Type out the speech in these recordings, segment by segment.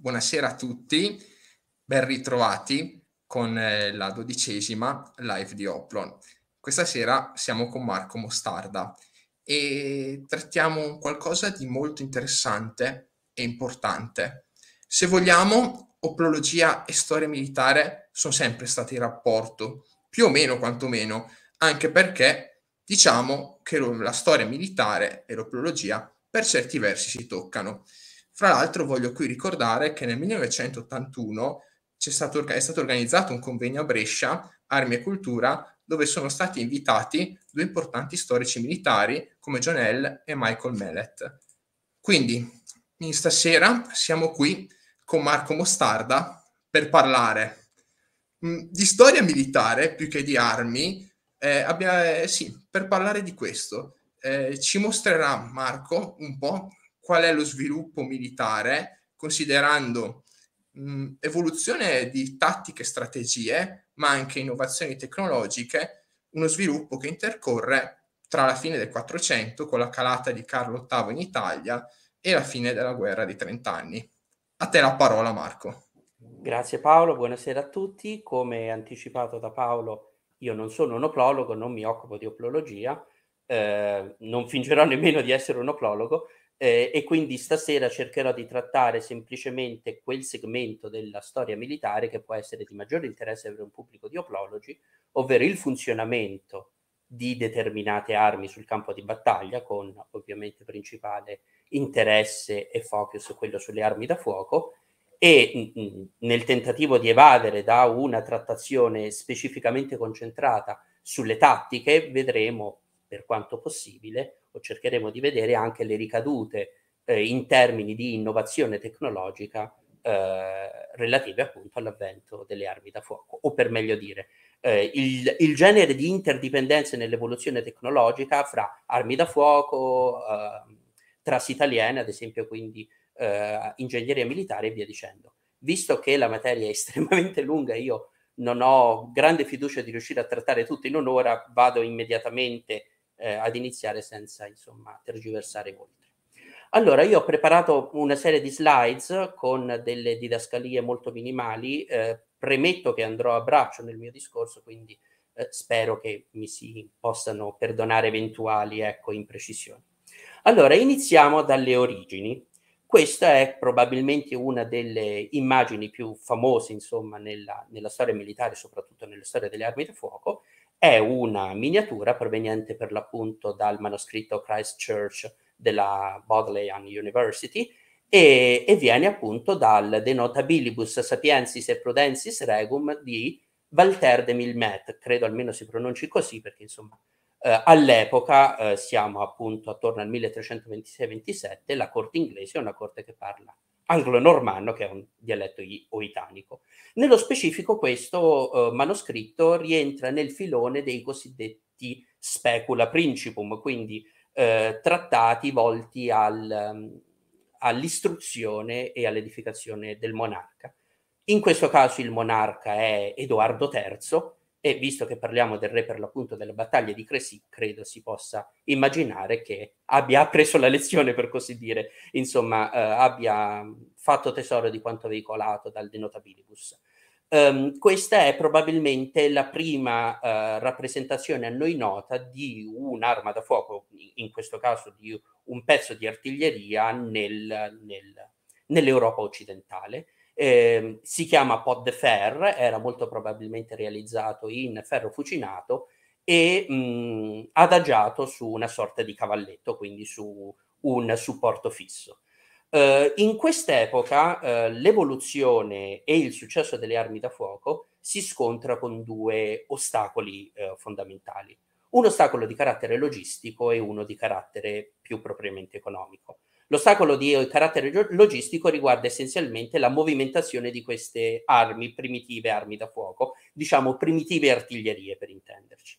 Buonasera a tutti, ben ritrovati con eh, la dodicesima live di Oplon. Questa sera siamo con Marco Mostarda e trattiamo qualcosa di molto interessante e importante. Se vogliamo, oplologia e storia militare sono sempre stati in rapporto, più o meno quantomeno, anche perché diciamo che la storia militare e l'oplologia per certi versi si toccano. Fra l'altro voglio qui ricordare che nel 1981 stato, è stato organizzato un convegno a Brescia, Armi e Cultura, dove sono stati invitati due importanti storici militari come John L. e Michael Mellet. Quindi, stasera siamo qui con Marco Mostarda per parlare mh, mm, di storia militare più che di armi. Eh, abbia, eh, sì, per parlare di questo. Eh, ci mostrerà Marco un po' qual è lo sviluppo militare, considerando mh, evoluzione di tattiche e strategie, ma anche innovazioni tecnologiche, uno sviluppo che intercorre tra la fine del 400 con la calata di Carlo VIII in Italia e la fine della guerra dei trent'anni. A te la parola Marco. Grazie Paolo, buonasera a tutti. Come anticipato da Paolo, io non sono un oplologo, non mi occupo di oplologia, eh, non fingerò nemmeno di essere un oplologo, eh, e quindi stasera cercherò di trattare semplicemente quel segmento della storia militare che può essere di maggiore interesse per un pubblico di oplologi, ovvero il funzionamento di determinate armi sul campo di battaglia, con ovviamente principale interesse e focus quello sulle armi da fuoco, e mh, mm, mm, nel tentativo di evadere da una trattazione specificamente concentrata sulle tattiche, vedremo per quanto possibile, o cercheremo di vedere anche le ricadute eh, in termini di innovazione tecnologica eh, relative appunto all'avvento delle armi da fuoco, o per meglio dire, eh, il, il, genere di interdipendenze nell'evoluzione tecnologica fra armi da fuoco, eh, transitaliene, ad esempio, quindi eh, ingegneria militare e via dicendo. Visto che la materia è estremamente lunga, io non ho grande fiducia di riuscire a trattare tutto in un'ora, vado immediatamente eh, ad iniziare senza insomma, tergiversare oltre. Allora, io ho preparato una serie di slides con delle didascalie molto minimali, eh, premetto che andrò a braccio nel mio discorso, quindi eh, spero che mi si possano perdonare eventuali ecco, imprecisioni. Allora, iniziamo dalle origini. Questa è probabilmente una delle immagini più famose, insomma, nella, nella storia militare, soprattutto nella storia delle armi da fuoco, è una miniatura proveniente per l'appunto dal manoscritto Christchurch della Bodleian University e, e viene appunto dal De Notabilibus Sapiensis e Prudensis Regum di Walter de Milmet, credo almeno si pronunci così perché insomma eh, all'epoca eh, siamo appunto attorno al 1326-27, la corte inglese è una corte che parla anglo-normanno, che è un dialetto oitanico. Nello specifico questo eh, manoscritto rientra nel filone dei cosiddetti specula principum, quindi eh, trattati volti al, mm, all'istruzione e all'edificazione del monarca. In questo caso il monarca è Edoardo III, e visto che parliamo del re per l'appunto della battaglia di Cressy, credo si possa immaginare che abbia preso la lezione, per così dire, insomma, eh, abbia fatto tesoro di quanto veicolato dal denotabilibus. Um, ehm, questa è probabilmente la prima uh, rappresentazione a noi nota di un'arma da fuoco, in questo caso di un pezzo di artiglieria nel, nel, nell'Europa occidentale eh, si chiama Pod de Fer, era molto probabilmente realizzato in ferro fucinato e mh, mhmm, adagiato su una sorta di cavalletto, quindi su un supporto fisso. Eh, in quest'epoca eh, l'evoluzione e il successo delle armi da fuoco si scontra con due ostacoli ehm, fondamentali, un ostacolo di carattere logistico e uno di carattere più propriamente economico. L'ostacolo di carattere logistico riguarda essenzialmente la movimentazione di queste armi, primitive armi da fuoco, diciamo primitive artiglierie per intenderci.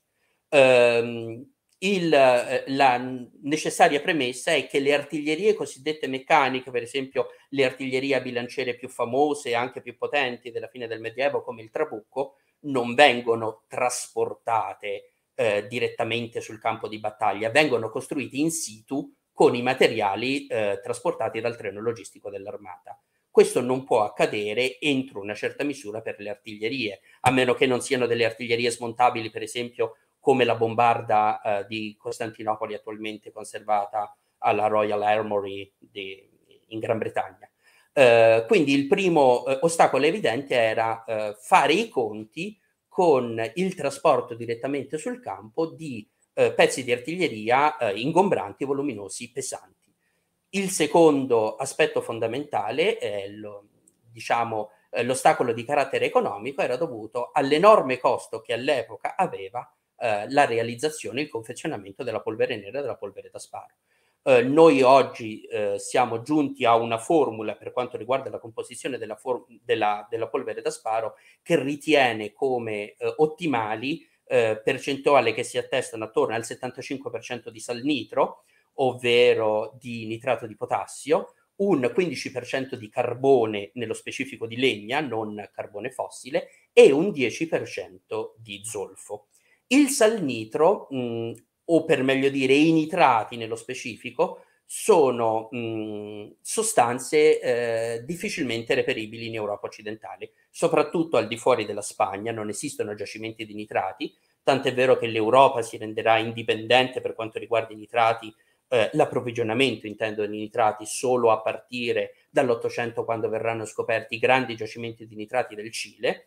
Ehm, il, eh, la necessaria premessa è che le artiglierie cosiddette meccaniche, per esempio le artiglierie a bilanciere più famose e anche più potenti della fine del Medioevo come il Trabucco, non vengono trasportate eh, direttamente sul campo di battaglia, vengono costruite in situ con i materiali eh, trasportati dal treno logistico dell'armata. Questo non può accadere entro una certa misura per le artiglierie, a meno che non siano delle artiglierie smontabili, per esempio come la bombarda eh, di Costantinopoli attualmente conservata alla Royal Armory di, in Gran Bretagna. Eh, quindi il primo eh, ostacolo evidente era eh, fare i conti con il trasporto direttamente sul campo di eh, pezzi di artiglieria eh, ingombranti, voluminosi, pesanti. Il secondo aspetto fondamentale, eh, lo, diciamo, eh, l'ostacolo di carattere economico era dovuto all'enorme costo che all'epoca aveva eh, la realizzazione e il confezionamento della polvere nera e della polvere da sparo. Eh, noi oggi eh, siamo giunti a una formula per quanto riguarda la composizione della, for- della, della polvere da sparo che ritiene come eh, ottimali eh, percentuale che si attestano attorno al 75% di salnitro, ovvero di nitrato di potassio, un 15% di carbone, nello specifico di legna, non carbone fossile, e un 10% di zolfo. Il salnitro, mh, mm, o per meglio dire i nitrati nello specifico, sono mh, mm, sostanze eh, difficilmente reperibili in Europa occidentale soprattutto al di fuori della Spagna, non esistono giacimenti di nitrati, tant'è vero che l'Europa si renderà indipendente per quanto riguarda i nitrati, eh, l'approvvigionamento intendo di nitrati solo a partire dall'Ottocento quando verranno scoperti i grandi giacimenti di nitrati del Cile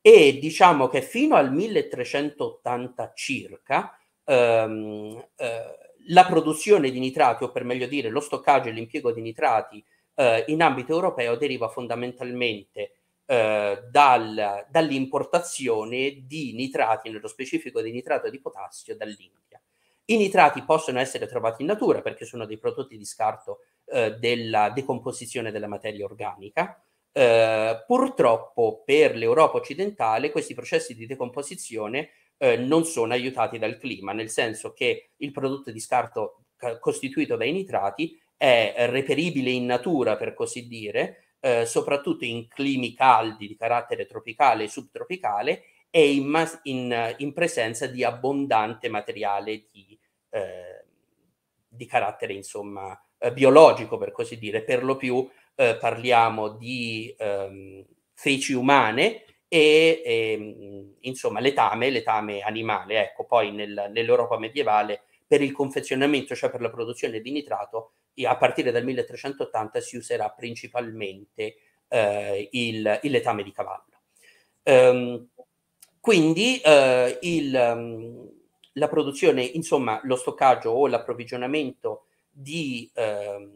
e diciamo che fino al 1380 circa ehm, eh, la produzione di nitrati, o per meglio dire lo stoccaggio e l'impiego di nitrati eh, in ambito europeo deriva fondamentalmente eh, dal, dall'importazione di nitrati, nello specifico di nitrato di potassio dall'India. I nitrati possono essere trovati in natura perché sono dei prodotti di scarto eh, della decomposizione della materia organica. Eh, purtroppo per l'Europa occidentale questi processi di decomposizione eh, non sono aiutati dal clima, nel senso che il prodotto di scarto costituito dai nitrati è reperibile in natura, per così dire, eh, soprattutto in climi caldi di carattere tropicale e subtropicale e in, mas- in, in presenza di abbondante materiale di, eh, di carattere insomma eh, biologico per così dire, per lo più eh, parliamo di ehm, feci umane e, e, ehm, insomma letame, letame animale, ecco poi nel, nell'Europa medievale per il confezionamento, cioè per la produzione di nitrato, a partire dal 1380 si userà principalmente eh, il, il, letame di cavallo. Um, quindi eh, il, um, la produzione, insomma, lo stoccaggio o l'approvvigionamento di eh,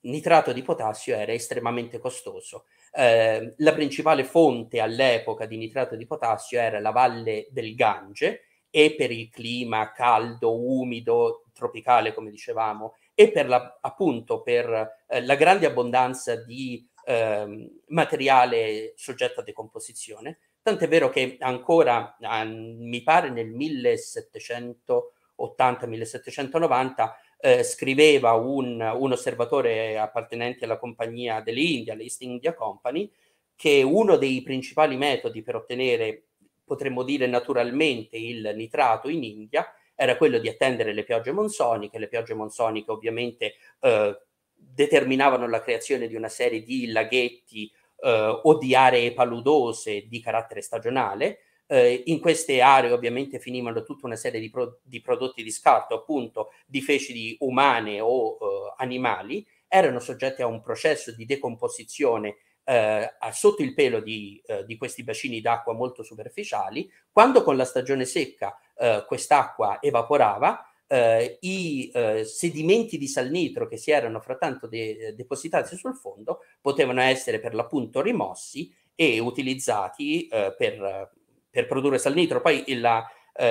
nitrato di potassio era estremamente costoso. Eh, la principale fonte all'epoca di nitrato di potassio era la valle del Gange e per il clima caldo, umido, tropicale, come dicevamo, e per la, appunto per eh, la grande abbondanza di eh, materiale soggetto a decomposizione, tant'è vero che ancora, eh, mi pare nel 1780-1790, eh, scriveva un, un, osservatore appartenente alla compagnia delle dell'India, l'East India Company, che uno dei principali metodi per ottenere, potremmo dire naturalmente, il nitrato in India era quello di attendere le piogge monsoniche, le piogge monsoniche ovviamente eh, determinavano la creazione di una serie di laghetti eh, o di aree paludose di carattere stagionale. Eh, in queste aree ovviamente finivano tutta una serie di, pro- di prodotti di scarto, appunto di feci umane o eh, animali, erano soggetti a un processo di decomposizione eh, sotto il pelo di, eh, di, questi bacini d'acqua molto superficiali, quando con la stagione secca eh, quest'acqua evaporava, eh, i eh, sedimenti di salnitro che si erano frattanto de- eh, depositati sul fondo potevano essere per l'appunto rimossi e utilizzati eh, per, per, produrre salnitro. Poi la,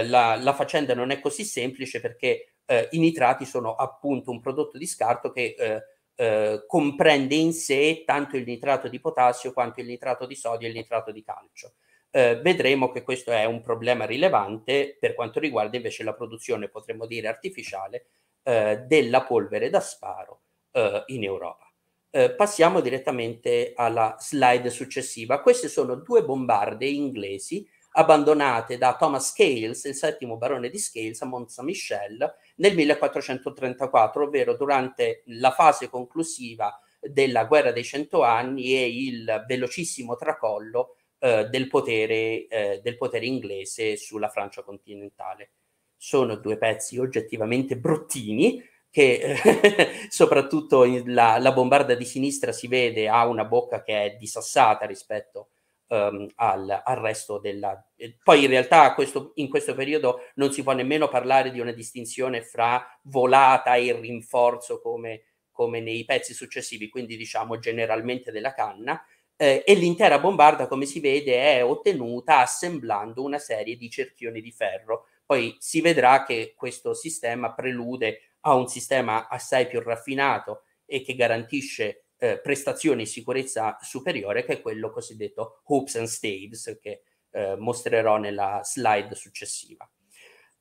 la, la, faccenda non è così semplice perché i nitrati sono appunto un prodotto di scarto che comprende in sé tanto il nitrato di potassio quanto il nitrato di sodio e il nitrato di calcio eh, vedremo che questo è un problema rilevante per quanto riguarda invece la produzione, potremmo dire, artificiale eh, della polvere da sparo eh, in Europa. Eh, passiamo direttamente alla slide successiva. Queste sono due bombarde inglesi abbandonate da Thomas Scales, il settimo barone di Scales a Mont Saint-Michel nel 1434, ovvero durante la fase conclusiva della guerra dei cento anni e il velocissimo tracollo eh, del, potere, eh, del potere inglese sulla Francia continentale. Sono due pezzi oggettivamente bruttini, che soprattutto la, la, bombarda di sinistra si vede ha una bocca che è dissassata rispetto um, al, al, resto della... Eh, poi in realtà questo, in questo periodo non si può nemmeno parlare di una distinzione fra volata e rinforzo come, come nei pezzi successivi, quindi diciamo generalmente della canna, eh, e l'intera bombarda, come si vede, è ottenuta assemblando una serie di cerchioni di ferro. Poi si vedrà che questo sistema prelude a un sistema assai più raffinato e che garantisce eh, prestazioni e sicurezza superiore, che è quello cosiddetto hoops and staves, che eh, mostrerò nella slide successiva.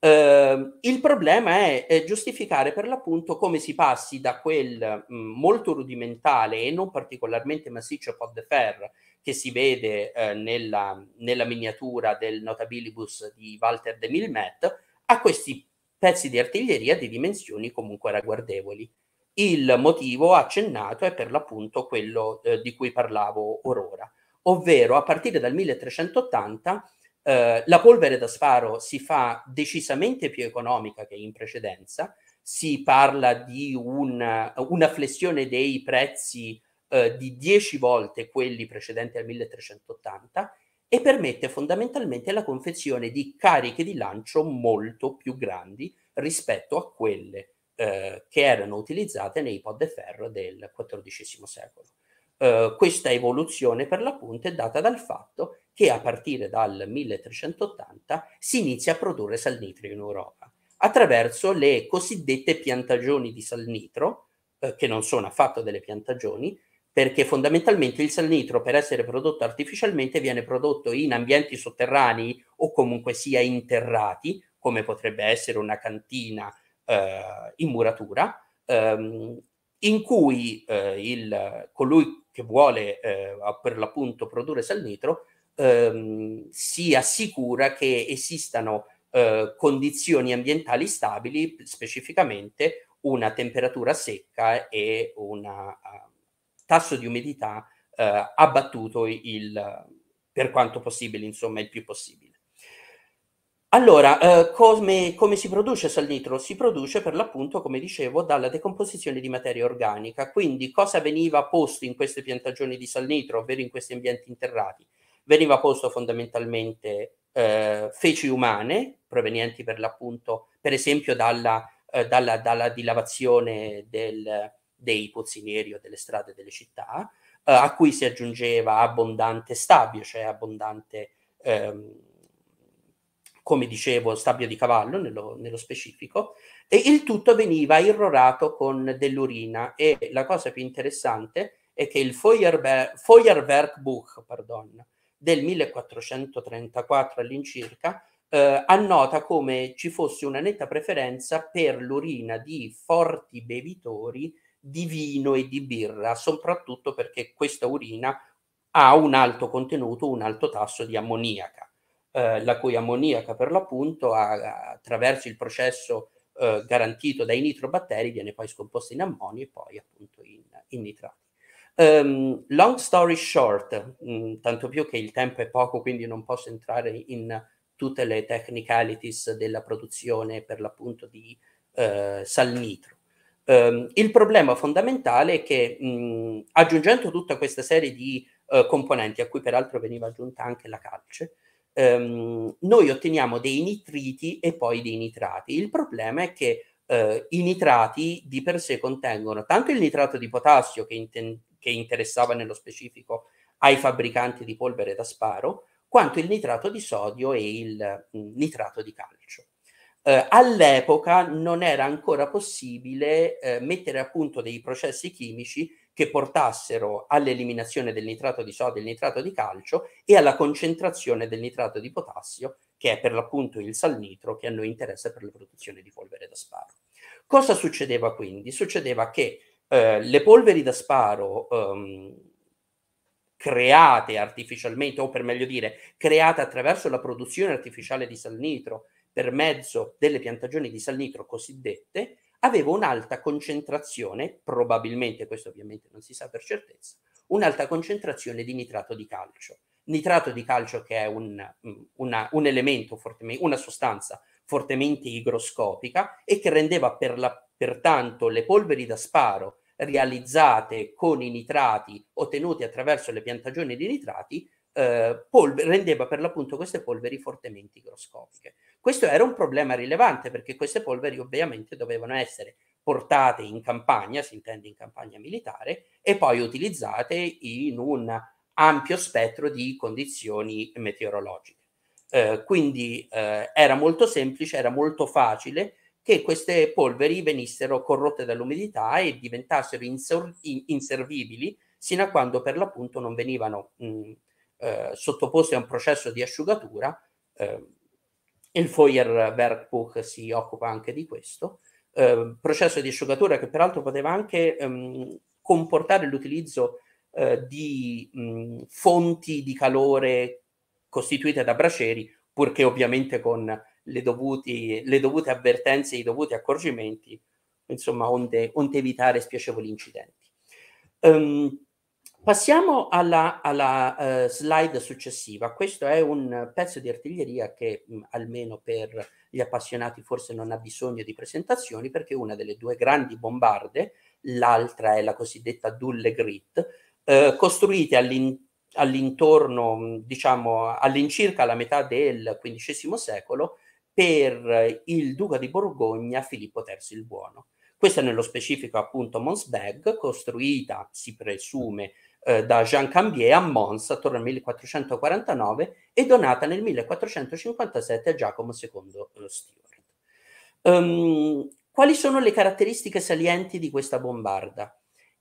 Eh, il problema è, è, giustificare per l'appunto come si passi da quel mh, molto rudimentale e non particolarmente massiccio pod de fer che si vede eh, nella, nella, miniatura del notabilibus di Walter de Milmet a questi pezzi di artiglieria di dimensioni comunque ragguardevoli. Il motivo accennato è per l'appunto quello eh, di cui parlavo orora, ovvero a partire dal 1380 eh, la polvere da sparo si fa decisamente più economica che in precedenza, si parla di una, una flessione dei prezzi eh, di 10 volte quelli precedenti al 1380 e permette fondamentalmente la confezione di cariche di lancio molto più grandi rispetto a quelle eh, che erano utilizzate nei pod de ferro del XIV secolo. Eh, questa evoluzione per l'appunto è data dal fatto che a partire dal 1380 si inizia a produrre salnitro in Europa attraverso le cosiddette piantagioni di salnitro, eh, che non sono affatto delle piantagioni, perché fondamentalmente il salnitro per essere prodotto artificialmente viene prodotto in ambienti sotterranei o comunque sia interrati, come potrebbe essere una cantina eh, in muratura, ehm, in cui eh, il, colui che vuole eh, per l'appunto produrre salnitro ehm, si assicura che esistano eh, condizioni ambientali stabili, specificamente una temperatura secca e un uh, eh, tasso di umidità uh, abbattuto il, per quanto possibile, insomma, il più possibile. Allora, eh, come, come, si produce salnitro? Si produce per l'appunto, come dicevo, dalla decomposizione di materia organica. Quindi cosa veniva posto in queste piantagioni di salnitro, ovvero in questi ambienti interrati? veniva posto fondamentalmente eh, feci umane, provenienti per l'appunto, per esempio, dalla, eh, dalla, dalla dilavazione del, dei pozzi neri o delle strade delle città, eh, a cui si aggiungeva abbondante stabio, cioè abbondante, ehm, come dicevo, stabio di cavallo nello, nello specifico, e il tutto veniva irrorato con dell'urina. E la cosa più interessante è che il Feuerwerkbuch, pardon, del 1434 all'incirca, eh, annota come ci fosse una netta preferenza per l'urina di forti bevitori di vino e di birra, soprattutto perché questa urina ha un alto contenuto, un alto tasso di ammoniaca, eh, la cui ammoniaca per l'appunto ha, attraverso il processo eh, garantito dai nitrobatteri viene poi scomposta in ammonio e poi appunto in, in nitrati. Um, long story short, mh, mm, tanto più che il tempo è poco, quindi non posso entrare in tutte le technicalities della produzione per l'appunto di eh, salnitro. Um, ehm, il problema fondamentale è che mh, mm, aggiungendo tutta questa serie di uh, componenti, a cui peraltro veniva aggiunta anche la calce, um, noi otteniamo dei nitriti e poi dei nitrati. Il problema è che uh, i nitrati di per sé contengono tanto il nitrato di potassio che, che interessava nello specifico ai fabbricanti di polvere da sparo, quanto il nitrato di sodio e il mm, nitrato di calcio. Eh, all'epoca non era ancora possibile eh, mettere a punto dei processi chimici che portassero all'eliminazione del nitrato di sodio e del nitrato di calcio e alla concentrazione del nitrato di potassio, che è per l'appunto il salnitro che a noi interessa per la produzione di polvere da sparo. Cosa succedeva quindi? Succedeva che eh, le polveri da sparo ehm, create artificialmente, o per meglio dire, create attraverso la produzione artificiale di salnitro per mezzo delle piantagioni di salnitro cosiddette, aveva un'alta concentrazione, probabilmente, questo ovviamente non si sa per certezza, un'alta concentrazione di nitrato di calcio. Nitrato di calcio che è un, mm, una, un elemento, una sostanza fortemente igroscopica e che rendeva per la, pertanto le polveri da sparo realizzate con i nitrati ottenuti attraverso le piantagioni di nitrati eh, polver- rendeva per l'appunto queste polveri fortemente igroscopiche. Questo era un problema rilevante perché queste polveri ovviamente dovevano essere portate in campagna, si intende in campagna militare, e poi utilizzate in un ampio spettro di condizioni meteorologiche. Eh, quindi eh, era molto semplice, era molto facile che queste polveri venissero corrotte dall'umidità e diventassero insor- inservibili sino a quando per l'appunto non venivano mh, mm, eh, sottoposte a un processo di asciugatura. Eh, il Feuerwerkbuch si occupa anche di questo. Eh, processo di asciugatura che peraltro poteva anche ehm, comportare l'utilizzo eh, di mh, mm, fonti di calore costituite da braceri, purché ovviamente con le, dovuti, le dovute avvertenze, i dovuti accorgimenti, insomma, onde, onde evitare spiacevoli incidenti. Um, passiamo alla, alla uh, slide successiva. Questo è un pezzo di artiglieria che, mh, mm, almeno per gli appassionati, forse non ha bisogno di presentazioni, perché una delle due grandi bombarde, l'altra è la cosiddetta Dulle Grit, eh, costruite all'in- all'intorno, mm, diciamo, all'incirca la metà del XV secolo per il duca di Borgogna Filippo III il Buono. Questa nello specifico appunto Monsberg, costruita, si presume, eh, da Jean Cambier a Mons attorno al 1449 e donata nel 1457 a Giacomo II Stewart. Um, quali sono le caratteristiche salienti di questa bombarda?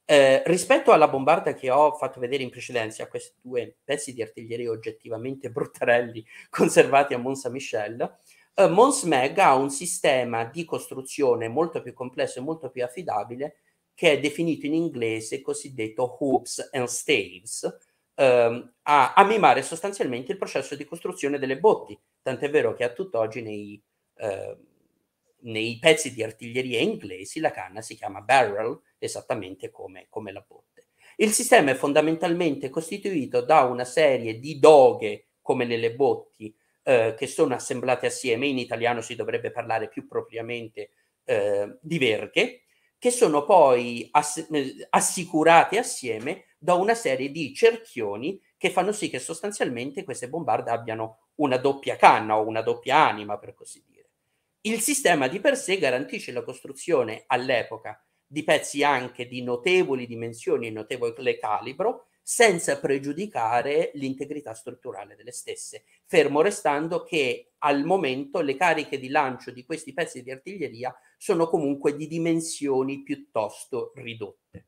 Eh, rispetto alla bombarda che ho fatto vedere in precedenza, a questi due pezzi di artiglieria oggettivamente bruttarelli conservati a Mont Saint-Michel, Uh, eh, Monsmeg ha un sistema di costruzione molto più complesso e molto più affidabile che è definito in inglese cosiddetto hoops and staves, um, a, a, mimare sostanzialmente il processo di costruzione delle botti, tant'è vero che a tutt'oggi nei, uh, nei pezzi di artiglieria inglesi la canna si chiama barrel, esattamente come, come la botte. Il sistema è fondamentalmente costituito da una serie di doghe, come nelle botti, eh, che sono assemblate assieme, in italiano si dovrebbe parlare più propriamente eh, di verghe, che sono poi ass- eh, assicurate assieme da una serie di cerchioni che fanno sì che sostanzialmente queste bombarde abbiano una doppia canna o una doppia anima, per così dire. Il sistema di per sé garantisce la costruzione all'epoca di pezzi anche di notevoli dimensioni e notevole calibro, senza pregiudicare l'integrità strutturale delle stesse, fermo restando che al momento le cariche di lancio di questi pezzi di artiglieria sono comunque di dimensioni piuttosto ridotte.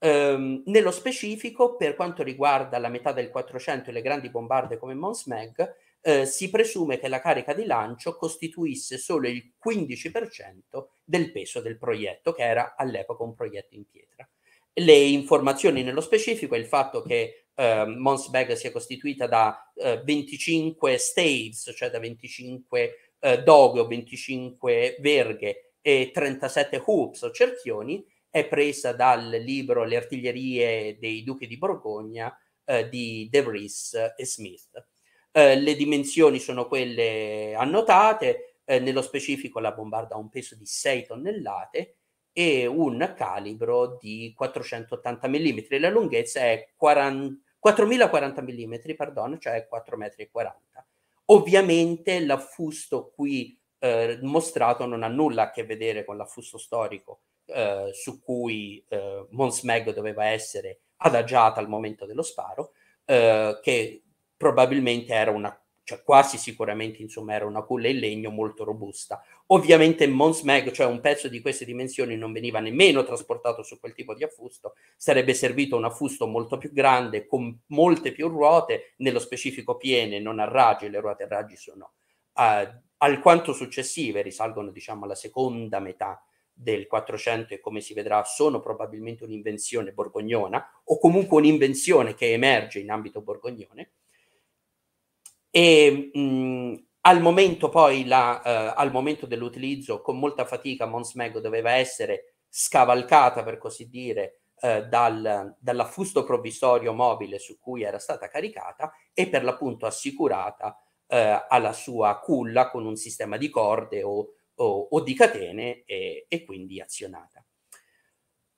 Ehm, nello specifico, per quanto riguarda la metà del 400 e le grandi bombarde come Mons Meg, eh, si presume che la carica di lancio costituisse solo il 15% del peso del proietto, che era all'epoca un proietto in pietra. Le informazioni nello specifico è il fatto che eh, Monsberg sia costituita da eh, 25 staves, cioè da 25 eh, doghe o 25 verghe e 37 hoops o cerchioni, è presa dal libro Le artiglierie dei duchi di Borgogna eh, di De Vries e Smith. Eh, le dimensioni sono quelle annotate, eh, nello specifico la bombarda ha un peso di 6 tonnellate e un calibro di 480 mm, la lunghezza è 40, 4040 mm, perdono, cioè 4,40 m. Ovviamente l'affusto qui eh, mostrato non ha nulla a che vedere con l'affusto storico eh, su cui eh, Meg doveva essere adagiata al momento dello sparo, eh, che probabilmente era una cioè quasi sicuramente insomma era una culla in legno molto robusta. Ovviamente Mons Meg, cioè un pezzo di queste dimensioni, non veniva nemmeno trasportato su quel tipo di affusto, sarebbe servito un affusto molto più grande, con molte più ruote, nello specifico piene, non a raggi, le ruote a raggi sono uh, alquanto successive, risalgono diciamo alla seconda metà del 400 e come si vedrà sono probabilmente un'invenzione borgognona o comunque un'invenzione che emerge in ambito borgognone e mh, mm, al momento poi, la, uh, al momento dell'utilizzo, con molta fatica, Mons Mego doveva essere scavalcata, per così dire, uh, dal, dall'affusto provvisorio mobile su cui era stata caricata e per l'appunto assicurata uh, alla sua culla con un sistema di corde o, o, o di catene e, e quindi azionata.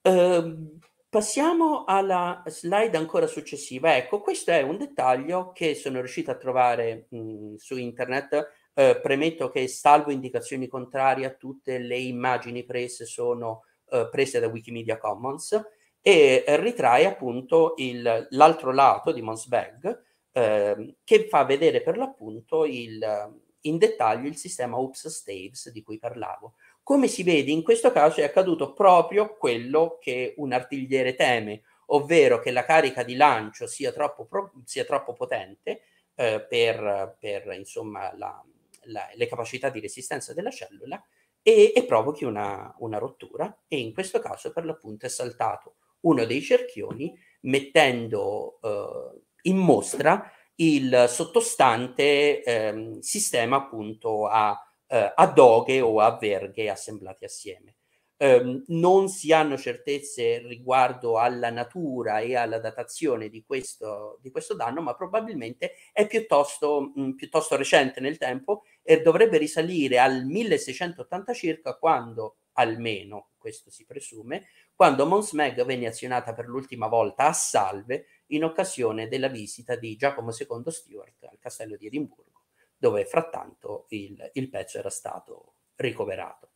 Uh, Passiamo alla slide ancora successiva. Ecco, questo è un dettaglio che sono riuscito a trovare mh, mm, su internet. Eh, premetto che salvo indicazioni contrarie, tutte le immagini prese sono eh, prese da Wikimedia Commons e ritrae appunto il, l'altro lato di Monsbag eh, che fa vedere per l'appunto il, in dettaglio il sistema Oops Staves di cui parlavo. Come si vede in questo caso è accaduto proprio quello che un artigliere teme, ovvero che la carica di lancio sia troppo, pro- sia troppo potente eh, per, per insomma, la, la, le capacità di resistenza della cellula e, e provochi una, una, rottura e in questo caso per l'appunto è saltato uno dei cerchioni mettendo eh, in mostra il sottostante eh, sistema appunto a eh, a doghe o a verghe assemblati assieme. Eh, non si hanno certezze riguardo alla natura e alla datazione di questo, di questo danno, ma probabilmente è piuttosto, mh, mm, piuttosto recente nel tempo e dovrebbe risalire al 1680 circa quando, almeno questo si presume, quando Mons Meg venne azionata per l'ultima volta a salve in occasione della visita di Giacomo II Stuart al castello di Edimburgo dove frattanto il, il pezzo era stato ricoverato.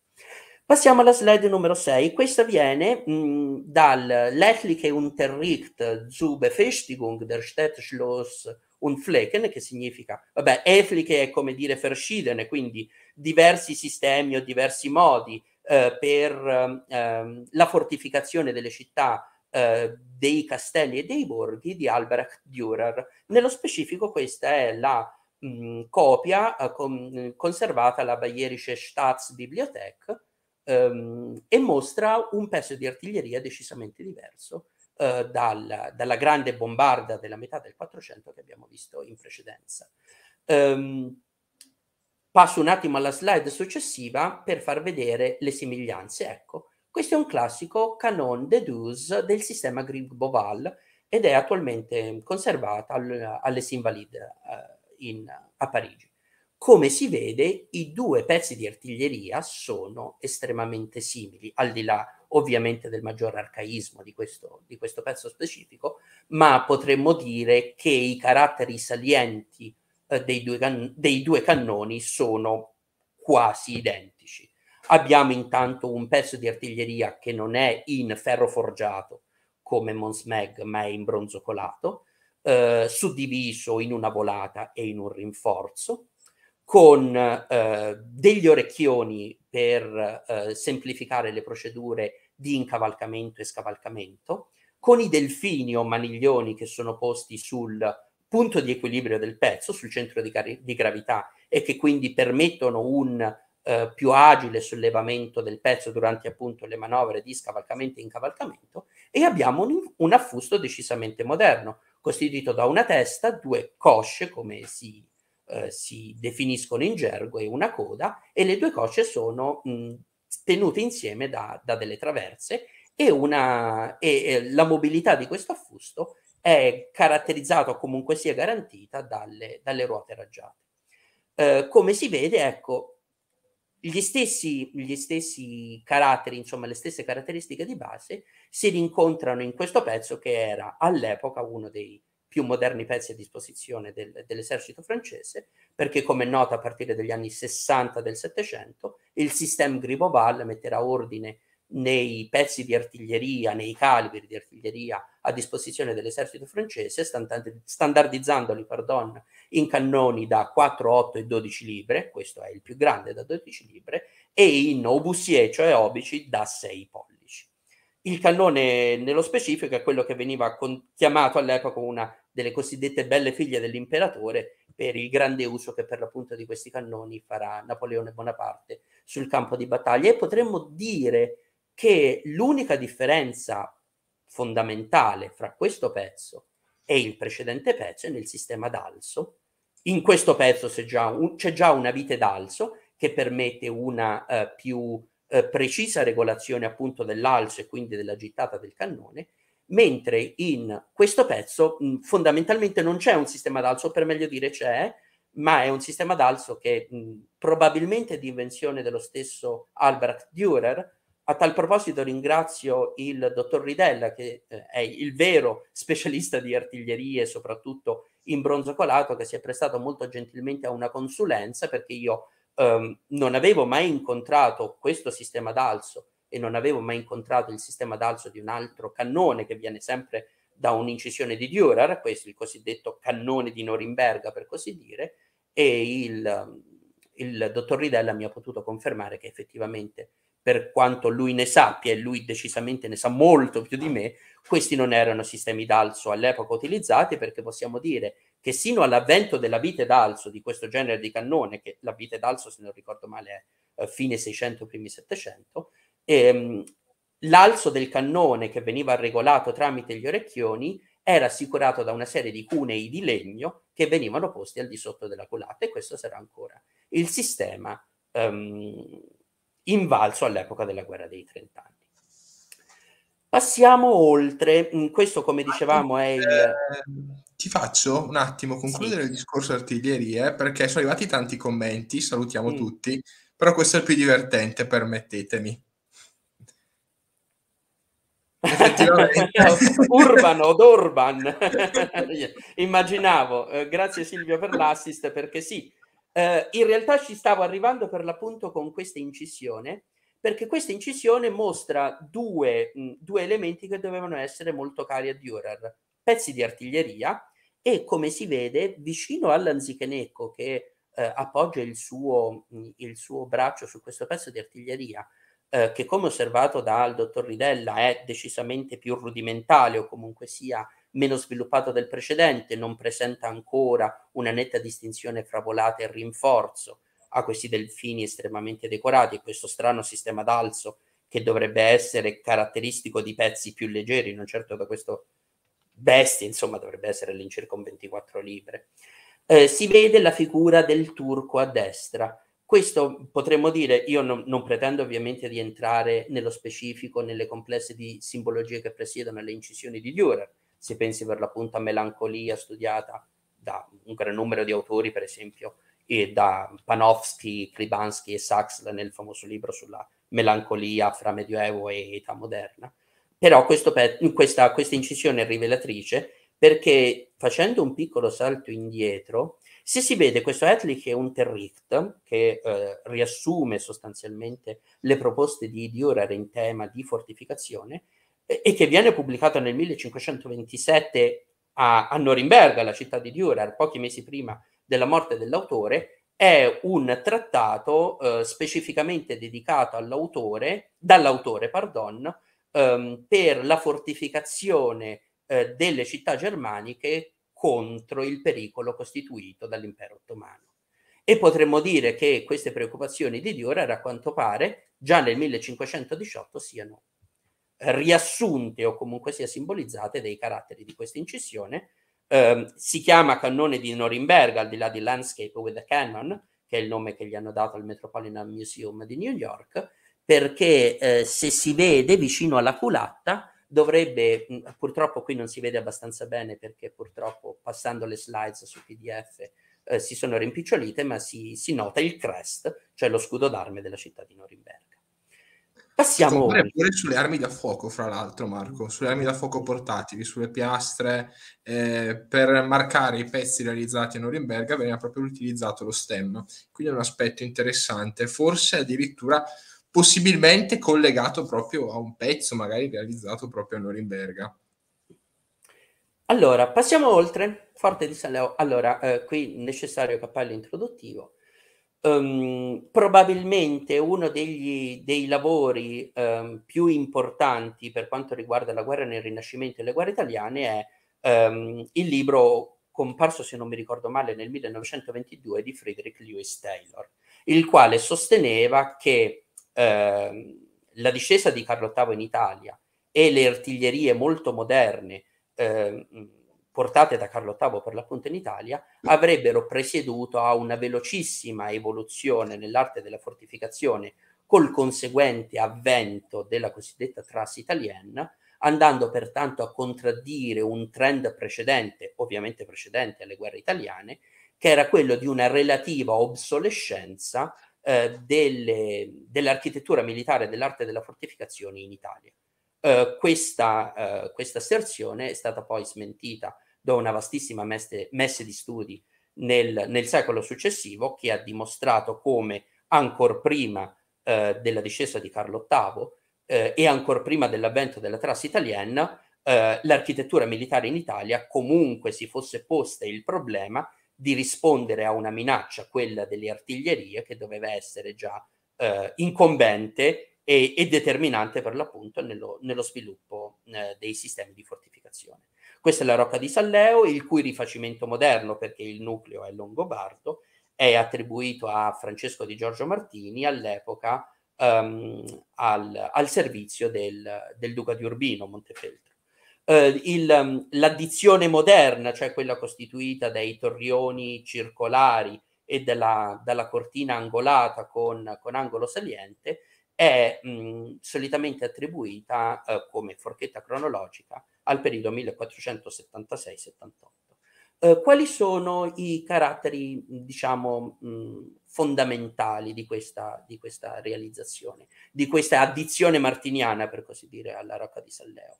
Passiamo alla slide numero 6. Questa viene mh, mm, dal Lächtliche Unterricht zu Befestigung der Städtschloss und Flecken, che significa, vabbè, Efliche è come dire verschiedene, quindi diversi sistemi o diversi modi eh, per eh, la fortificazione delle città, eh, dei castelli e dei borghi di Albrecht Dürer. Nello specifico questa è la mh, copia eh, con, eh, conservata alla Bayerische Staatsbibliothek ehm, e mostra un pezzo di artiglieria decisamente diverso eh, dal, dalla grande bombarda della metà del 400 che abbiamo visto in precedenza. Ehm, passo un attimo alla slide successiva per far vedere le somiglianze. Ecco, questo è un classico canon de Douze del sistema Grieg-Boval ed è attualmente conservata alle Sinvalide eh, in, a Parigi. Come si vede, i due pezzi di artiglieria sono estremamente simili, al di là ovviamente del maggior arcaismo di questo, di questo pezzo specifico, ma potremmo dire che i caratteri salienti eh, dei, due can- dei due cannoni sono quasi identici. Abbiamo intanto un pezzo di artiglieria che non è in ferro forgiato come Monsmeg, ma è in bronzo colato, eh, suddiviso in una volata e in un rinforzo, con eh, degli orecchioni per eh, semplificare le procedure di incavalcamento e scavalcamento, con i delfini o maniglioni che sono posti sul punto di equilibrio del pezzo, sul centro di, car- di gravità e che quindi permettono un eh, più agile sollevamento del pezzo durante appunto le manovre di scavalcamento e incavalcamento e abbiamo un, un affusto decisamente moderno costituito da una testa, due cosce, come si, eh, si definiscono in gergo, e una coda, e le due cosce sono mh, tenute insieme da, da delle traverse e, una, e, e, la mobilità di questo affusto è caratterizzata o comunque sia garantita dalle, dalle ruote raggiate. Eh, come si vede, ecco, gli stessi, gli stessi, caratteri, insomma le stesse caratteristiche di base si rincontrano in questo pezzo che era all'epoca uno dei più moderni pezzi a disposizione del, dell'esercito francese, perché come è noto a partire dagli anni 60 del Settecento il sistema Griboval metterà ordine nei pezzi di artiglieria, nei calibri di artiglieria a disposizione dell'esercito francese, standardizzandoli pardon, in cannoni da 4, 8 e 12 libre, questo è il più grande da 12 libre, e in obusier, cioè obici, da 6 polli. Il cannone nello specifico è quello che veniva con- chiamato all'epoca una delle cosiddette belle figlie dell'imperatore per il grande uso che per l'appunto di questi cannoni farà Napoleone Bonaparte sul campo di battaglia e potremmo dire che l'unica differenza fondamentale fra questo pezzo e il precedente pezzo è nel sistema d'alzo. In questo pezzo c'è già, un- c'è già una vite d'alzo che permette una eh, più eh, precisa regolazione appunto dell'alzo e quindi della gittata del cannone, mentre in questo pezzo mh, fondamentalmente non c'è un sistema d'alzo, per meglio dire c'è, ma è un sistema d'alzo che mh, probabilmente è di invenzione dello stesso Albert Dürer. A tal proposito ringrazio il dottor Ridella, che eh, è il vero specialista di artiglierie, soprattutto in bronzo colato, che si è prestato molto gentilmente a una consulenza, perché io um, non avevo mai incontrato questo sistema d'alzo e non avevo mai incontrato il sistema d'alzo di un altro cannone che viene sempre da un'incisione di Dürer, questo il cosiddetto cannone di Norimberga per così dire, e il, ehm, il dottor Ridella mi ha potuto confermare che effettivamente per quanto lui ne sappia, e lui decisamente ne sa molto più di me, questi non erano sistemi d'alzo all'epoca utilizzati perché possiamo dire che sino all'avvento della vite d'alzo di questo genere di cannone, che la vite d'alzo, se non ricordo male, è eh, fine 600, primi 700, ehm, l'alzo del cannone che veniva regolato tramite gli orecchioni era assicurato da una serie di cunei di legno che venivano posti al di sotto della colata e questo sarà ancora il sistema ehm, invalso all'epoca della guerra dei trent'anni. Passiamo oltre, mm, questo come dicevamo è il... ti faccio un attimo concludere sì. il discorso artiglierie eh, perché sono arrivati tanti commenti, salutiamo mm. tutti, però questo è il più divertente, permettetemi. Effettivamente. Urbano d'Orban, immaginavo, eh, grazie Silvio per l'assist perché sì, eh, in realtà ci stavo arrivando per l'appunto con questa incisione perché questa incisione mostra due, mh, due elementi che dovevano essere molto cari a Dürer, pezzi di artiglieria e come si vede vicino all'anzichenecco che eh, appoggia il suo, mh, il suo braccio su questo pezzo di artiglieria, eh, che come osservato dal dottor Ridella è decisamente più rudimentale o comunque sia meno sviluppato del precedente, non presenta ancora una netta distinzione fra volata e rinforzo, a questi delfini estremamente decorati e questo strano sistema d'alzo che dovrebbe essere caratteristico di pezzi più leggeri, non certo da questo bestia, insomma dovrebbe essere all'incirca un 24 libre. Eh, si vede la figura del turco a destra. Questo potremmo dire, io non, non pretendo ovviamente di entrare nello specifico, nelle complesse di simbologie che presiedono le incisioni di Dürer, se pensi per l'appunto a Melancolia studiata da un gran numero di autori, per esempio e da Panofsky, Kribansky e Sachs nel famoso libro sulla melancolia fra Medioevo e età moderna. Però pe- questa, questa incisione è rivelatrice perché facendo un piccolo salto indietro, se si vede questo Etlich è un Terricht che eh, riassume sostanzialmente le proposte di Dürer in tema di fortificazione e, e che viene pubblicato nel 1527 a, a Norimberga, la città di Dürer, pochi mesi prima della morte dell'autore è un trattato eh, specificamente dedicato all'autore, dall'autore, pardon, ehm, per la fortificazione eh, delle città germaniche contro il pericolo costituito dall'impero ottomano. E potremmo dire che queste preoccupazioni di Dürer, a quanto pare, già nel 1518 siano riassunte o comunque sia simbolizzate dei caratteri di questa incisione, eh, si chiama cannone di Norimberga, al di là di Landscape with a Cannon, che è il nome che gli hanno dato al Metropolitan Museum di New York, perché eh, se si vede vicino alla culatta dovrebbe, mh, mm, purtroppo qui non si vede abbastanza bene perché purtroppo passando le slides su PDF eh, si sono rimpicciolite, ma si, si nota il crest, cioè lo scudo d'arme della città di Norimberga. Passiamo pure sulle armi da fuoco, fra l'altro, Marco, sulle armi da fuoco portatili, sulle piastre, eh, per marcare i pezzi realizzati a Norimberga veniva proprio utilizzato lo stemma, quindi è un aspetto interessante, forse addirittura possibilmente collegato proprio a un pezzo magari realizzato proprio a Norimberga. Allora, passiamo oltre, Forte di Saleo. Allora, eh, qui necessario cappello introduttivo Um, probabilmente uno degli, dei lavori um, più importanti per quanto riguarda la guerra nel Rinascimento e le guerre italiane è um, il libro comparso, se non mi ricordo male, nel 1922 di Frederick Lewis Taylor, il quale sosteneva che la discesa di Carlo VIII in Italia e le artiglierie molto moderne eh, portate da Carlo VIII per l'appunto in Italia, avrebbero presieduto a una velocissima evoluzione nell'arte della fortificazione col conseguente avvento della cosiddetta trasse italiana, andando pertanto a contraddire un trend precedente, ovviamente precedente alle guerre italiane, che era quello di una relativa obsolescenza eh, delle, dell'architettura militare e dell'arte della fortificazione in Italia. Eh, questa, eh, questa asserzione è stata poi smentita da una vastissima messe, messe di studi nel, nel, secolo successivo che ha dimostrato come ancora prima eh, della discesa di Carlo VIII eh, e ancora prima dell'avvento della Trassa italiana eh, l'architettura militare in Italia comunque si fosse posta il problema di rispondere a una minaccia, quella delle artiglierie, che doveva essere già eh, incombente e, e, determinante per l'appunto nello, nello sviluppo eh, dei sistemi di fortificazione. Questa è la rocca di Salleo, il cui rifacimento moderno, perché il nucleo è longobardo, è attribuito a Francesco di Giorgio Martini all'epoca um, al, al, servizio del, del, duca di Urbino, Montefeltro. Uh, il, um, l'addizione moderna, cioè quella costituita dai torrioni circolari e della, dalla cortina angolata con, con angolo saliente, è mh, solitamente attribuita uh, come forchetta cronologica al periodo 1476-78. Eh, quali sono i caratteri, diciamo, mh, fondamentali di questa, di questa realizzazione, di questa addizione martiniana, per così dire, alla Rocca di Salleo?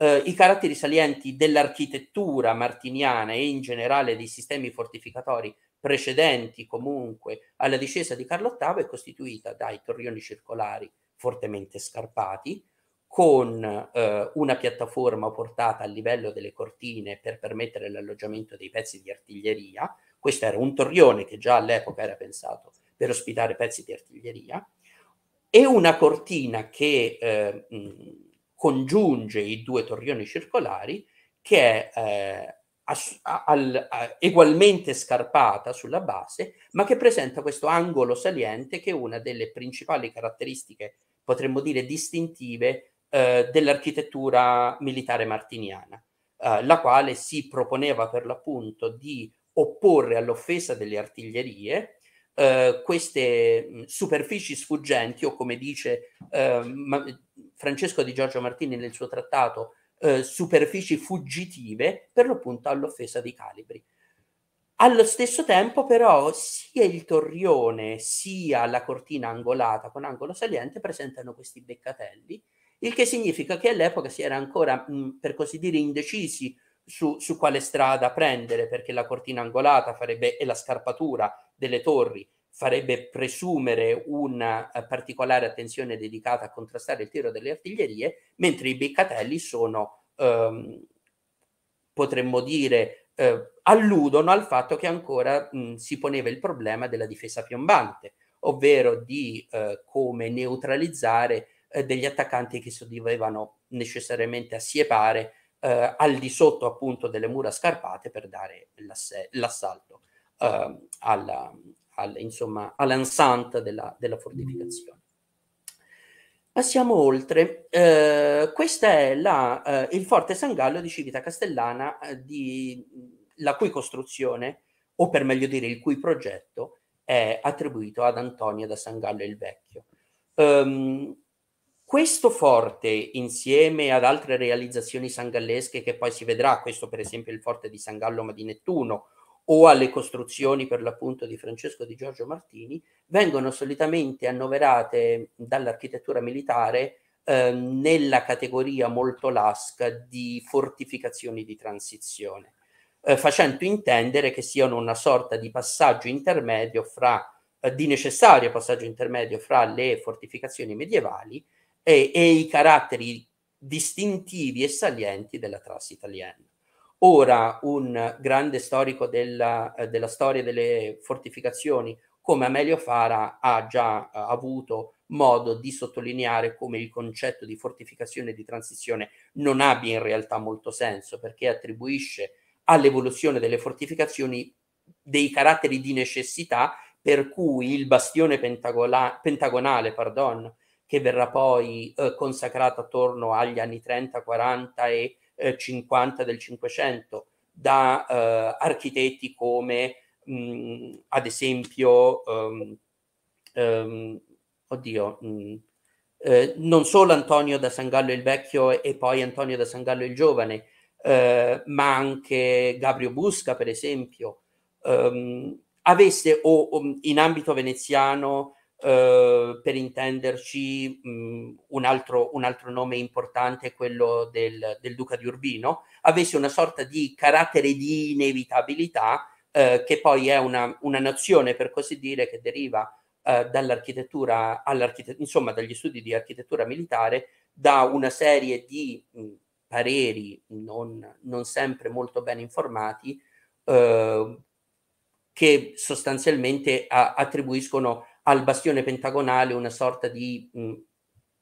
Uh, eh, i caratteri salienti dell'architettura martiniana e in generale dei sistemi fortificatori precedenti comunque alla discesa di Carlo VIII è costituita dai torrioni circolari fortemente scarpati, con eh, una piattaforma portata a livello delle cortine per permettere l'alloggiamento dei pezzi di artiglieria. Questo era un torrione che già all'epoca era pensato per ospitare pezzi di artiglieria e una cortina che eh, mh, congiunge i due torrioni circolari che è eh, ass- a- al- a- ugualmente scarpata sulla base ma che presenta questo angolo saliente che è una delle principali caratteristiche potremmo dire distintive eh, dell'architettura militare martiniana, eh, la quale si proponeva per l'appunto di opporre all'offesa delle artiglierie eh, queste superfici sfuggenti o come dice eh, ma- Francesco di Giorgio Martini nel suo trattato eh, superfici fuggitive per l'appunto all'offesa dei calibri. Allo stesso tempo, però, sia il torrione sia la cortina angolata con angolo saliente presentano questi beccatelli il che significa che all'epoca si era ancora, mh, per così dire, indecisi su, su, quale strada prendere, perché la cortina angolata farebbe, e la scarpatura delle torri farebbe presumere una eh, particolare attenzione dedicata a contrastare il tiro delle artiglierie, mentre i beccatelli sono, um, potremmo dire, uh, alludono al fatto che ancora mh, si poneva il problema della difesa piombante, ovvero di uh, come neutralizzare eh, degli attaccanti che si dovevano necessariamente assiepare eh, al di sotto appunto delle mura scarpate per dare l'assalto eh, alla, al, insomma, all'ensante della, della fortificazione. Passiamo oltre. Eh, questo è la, eh, il forte San Gallo di Civita Castellana, eh, di, la cui costruzione, o per meglio dire il cui progetto, è attribuito ad Antonio da San Gallo il Vecchio. Um, questo forte, insieme ad altre realizzazioni sangallesche che poi si vedrà, questo per esempio il forte di San Gallo ma di Nettuno, o alle costruzioni per l'appunto di Francesco di Giorgio Martini, vengono solitamente annoverate dall'architettura militare eh, nella categoria molto lasca di fortificazioni di transizione, eh, facendo intendere che siano una sorta di passaggio intermedio fra, eh, di necessario passaggio intermedio fra le fortificazioni medievali e, e i caratteri distintivi e salienti della traccia italiana. Ora un grande storico della, eh, della, storia delle fortificazioni come Amelio Fara ha già eh, avuto modo di sottolineare come il concetto di fortificazione e di transizione non abbia in realtà molto senso perché attribuisce all'evoluzione delle fortificazioni dei caratteri di necessità per cui il bastione pentagola- pentagonale pardon, che verrà poi eh, consacrata attorno agli anni 30, 40 e eh, 50 del Cinquecento da eh, architetti come mh, mm, ad esempio, um, um, oddio, mh, mm, eh, non solo Antonio da Sangallo il Vecchio e poi Antonio da Sangallo il Giovane, eh, ma anche Gabrio Busca, per esempio, ehm, avesse o, o, in ambito veneziano eh, per intenderci, mh, un, altro, un, altro, nome importante quello del, del, duca di Urbino, avesse una sorta di carattere di inevitabilità, uh, che poi è una, una, nozione, per così dire, che deriva uh, dall'architettura, insomma dagli studi di architettura militare, da una serie di mh, pareri non, non, sempre molto ben informati, che sostanzialmente a, attribuiscono al bastione pentagonale una sorta di mh, mm,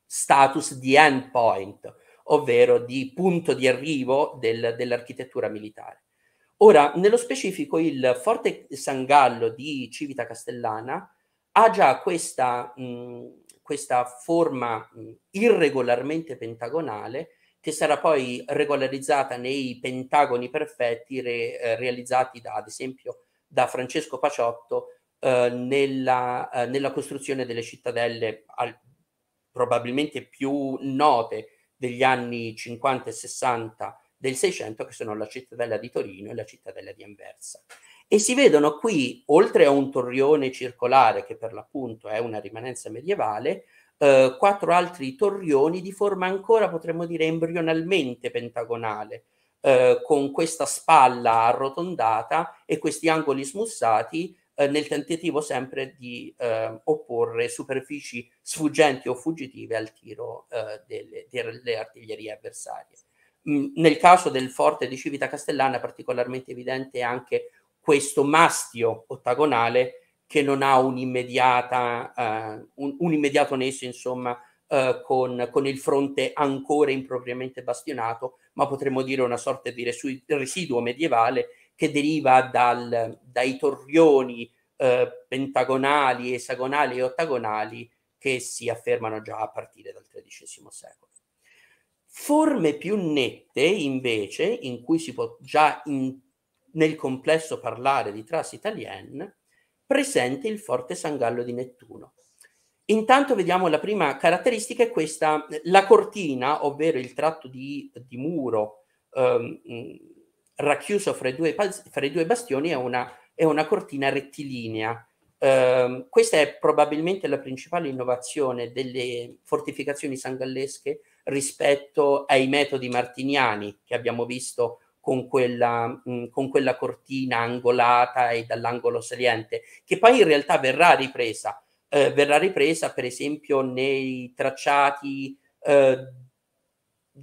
status di endpoint, ovvero di punto di arrivo del, dell'architettura militare. Ora, nello specifico, il Forte San Gallo di Civita Castellana ha già questa, mh, mm, questa forma mh, mm, irregolarmente pentagonale che sarà poi regolarizzata nei pentagoni perfetti re, eh, realizzati da, ad esempio da Francesco Paciotto eh, nella, eh, nella, costruzione delle cittadelle al, probabilmente più note degli anni 50 e 60 del 600 che sono la cittadella di Torino e la cittadella di Anversa. E si vedono qui, oltre a un torrione circolare che per l'appunto è una rimanenza medievale, eh, quattro altri torrioni di forma ancora, potremmo dire, embrionalmente pentagonale, eh, con questa spalla arrotondata e questi angoli smussati eh, nel tentativo sempre di eh, opporre superfici sfuggenti o fuggitive al tiro eh, delle, delle, artiglierie avversarie. Mm, nel caso del forte di Civita Castellana è particolarmente evidente anche questo mastio ottagonale che non ha un, eh, un, un immediato nesso insomma, Uh, con, con, il fronte ancora impropriamente bastionato, ma potremmo dire una sorta di residuo medievale che deriva dal, dai torrioni eh, pentagonali, esagonali e ottagonali che si affermano già a partire dal XIII secolo. Forme più nette, invece, in cui si può già in, nel complesso parlare di trace italienne, presente il forte Sangallo di Nettuno. Intanto vediamo la prima caratteristica, è questa, la cortina, ovvero il tratto di, di muro ehm, racchiuso fra i due, fra i due bastioni è una, è una cortina rettilinea. Eh, questa è probabilmente la principale innovazione delle fortificazioni sangallesche rispetto ai metodi martiniani che abbiamo visto con quella, mh, con quella cortina angolata e dall'angolo saliente, che poi in realtà verrà ripresa. Eh, verrà ripresa per esempio nei tracciati eh,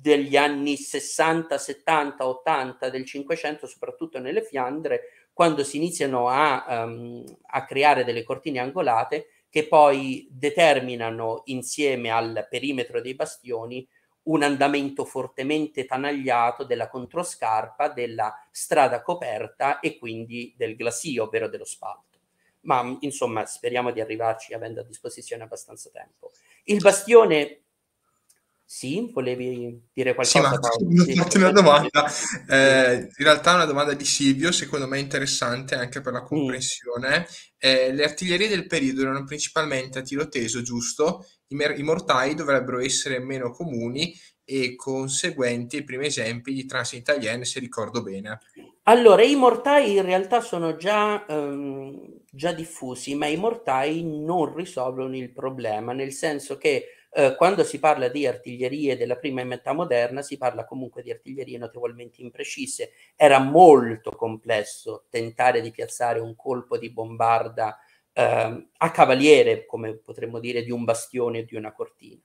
degli anni 60, 70, 80 del Cinquecento, soprattutto nelle Fiandre, quando si iniziano a, um, a creare delle cortine angolate che poi determinano insieme al perimetro dei bastioni un andamento fortemente tanagliato della controscarpa, della strada coperta e quindi del glacio, ovvero dello spalto. Ma insomma, speriamo di arrivarci avendo a disposizione abbastanza tempo. Il bastione sì, volevi dire qualcosa? Sì, ma volevo farti una domanda. Eh, in realtà è una domanda di Silvio, secondo me interessante anche per la mm. comprensione. Eh, le artiglierie del periodo erano principalmente a tiro teso, giusto? I, mer- i mortai dovrebbero essere meno comuni e conseguenti i primi esempi di trans italiane, se ricordo bene. Allora, i mortai in realtà sono già, ehm, già diffusi, ma i mortai non risolvono il problema, nel senso che eh, quando si parla di artiglierie della prima e metà moderna, si parla comunque di artiglierie notevolmente imprecise. Era molto complesso tentare di piazzare un colpo di bombarda eh, a cavaliere, come potremmo dire, di un bastione o di una cortina.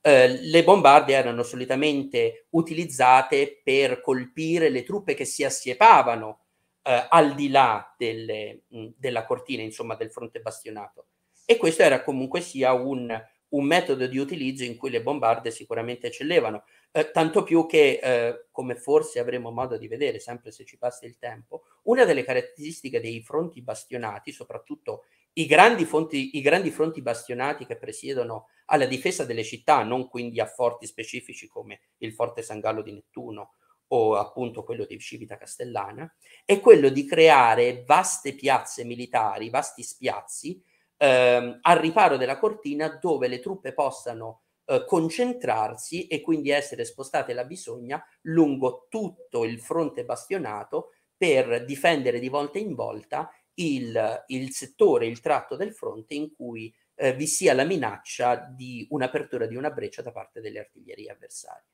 Eh, le bombarde erano solitamente utilizzate per colpire le truppe che si assiepavano eh, al di là delle, mh, della cortina, insomma, del fronte bastionato. E questo era comunque sia un un metodo di utilizzo in cui le bombarde sicuramente eccellevano, eh, tanto più che, eh, come forse avremo modo di vedere, sempre se ci passa il tempo, una delle caratteristiche dei fronti bastionati, soprattutto i grandi, fonti, i grandi fronti bastionati che presiedono alla difesa delle città, non quindi a forti specifici come il Forte San Gallo di Nettuno o appunto quello di Civita Castellana, è quello di creare vaste piazze militari, vasti spiazzi, ehm, al riparo della cortina dove le truppe possano eh, concentrarsi e quindi essere spostate la bisogna lungo tutto il fronte bastionato per difendere di volta in volta il, il settore, il tratto del fronte in cui eh, vi sia la minaccia di un'apertura di una breccia da parte delle artiglierie avversarie.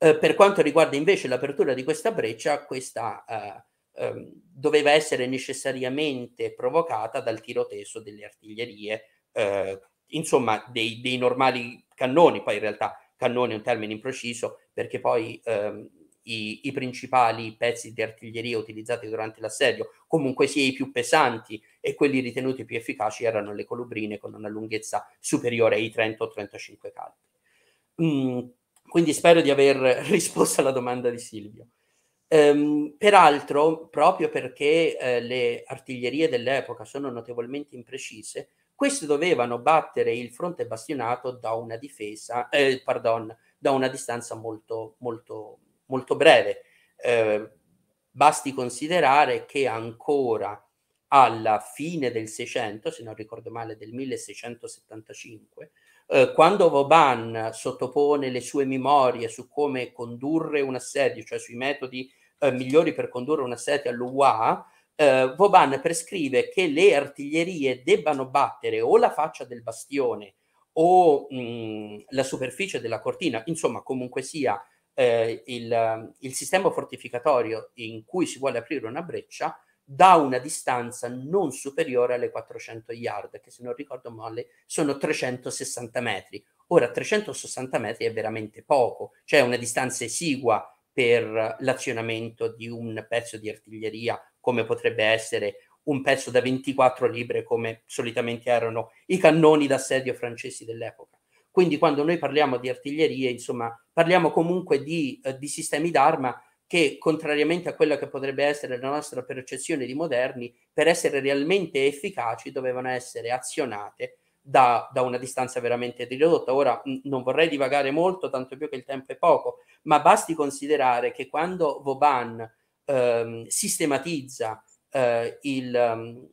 Eh, per quanto riguarda invece l'apertura di questa breccia, questa eh, eh, doveva essere necessariamente provocata dal tiro teso delle artiglierie, eh, insomma dei, dei, normali cannoni, poi in realtà cannone è un termine impreciso perché poi ehm, i, i, principali pezzi di artiglieria utilizzati durante l'assedio, comunque sia i più pesanti e quelli ritenuti più efficaci erano le colubrine con una lunghezza superiore ai 30 o 35 calibri. Mm, quindi spero di aver risposto alla domanda di Silvio. Ehm, peraltro, proprio perché eh, le artiglierie dell'epoca sono notevolmente imprecise, queste dovevano battere il fronte bastionato da una difesa, eh, pardon, da una distanza molto, molto, molto breve. Eh, basti considerare che ancora alla fine del 600, se non ricordo male, del 1675, eh, quando Vauban sottopone le sue memorie su come condurre un assedio, cioè sui metodi eh, migliori per condurre una sete all'UA, eh, Voban prescrive che le artiglierie debbano battere o la faccia del bastione o mh, mm, la superficie della cortina, insomma comunque sia eh, il, il, sistema fortificatorio in cui si vuole aprire una breccia da una distanza non superiore alle 400 yard, che se non ricordo male sono 360 metri. Ora 360 metri è veramente poco, cioè una distanza esigua per l'azionamento di un pezzo di artiglieria come potrebbe essere un pezzo da 24 libre come solitamente erano i cannoni d'assedio francesi dell'epoca. Quindi quando noi parliamo di artiglierie, insomma, parliamo comunque di, eh, di sistemi d'arma che, contrariamente a quella che potrebbe essere la nostra percezione di moderni, per essere realmente efficaci dovevano essere azionate da, da, una distanza veramente ridotta. Ora non vorrei divagare molto, tanto più che il tempo è poco, ma basti considerare che quando Voban ehm, sistematizza eh, il, ehm,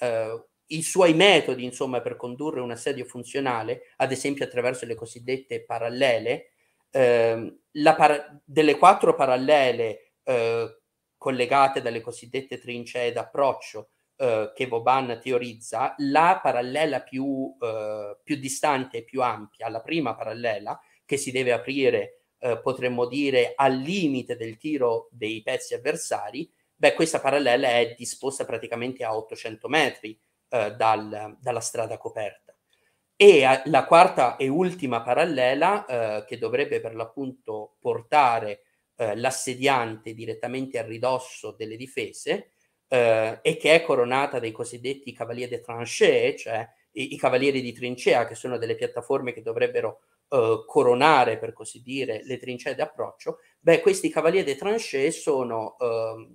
eh, i suoi metodi insomma, per condurre un assedio funzionale, ad esempio attraverso le cosiddette parallele, ehm, para- delle quattro parallele eh, collegate dalle cosiddette trincee d'approccio eh, che Vauban teorizza, la parallela più, eh, più distante e più ampia, la prima parallela che si deve aprire, eh, potremmo dire, al limite del tiro dei pezzi avversari, beh, questa parallela è disposta praticamente a 800 metri eh, dal, dalla strada coperta. E a, la quarta e ultima parallela, eh, che dovrebbe per l'appunto portare l'assediante direttamente a ridosso delle difese, eh, e che è coronata dai cosiddetti cavalieri de tranchée, cioè i, i, cavalieri di trincea, che sono delle piattaforme che dovrebbero eh, coronare, per così dire, le trincee d'approccio, beh, questi cavalieri de tranchée sono eh,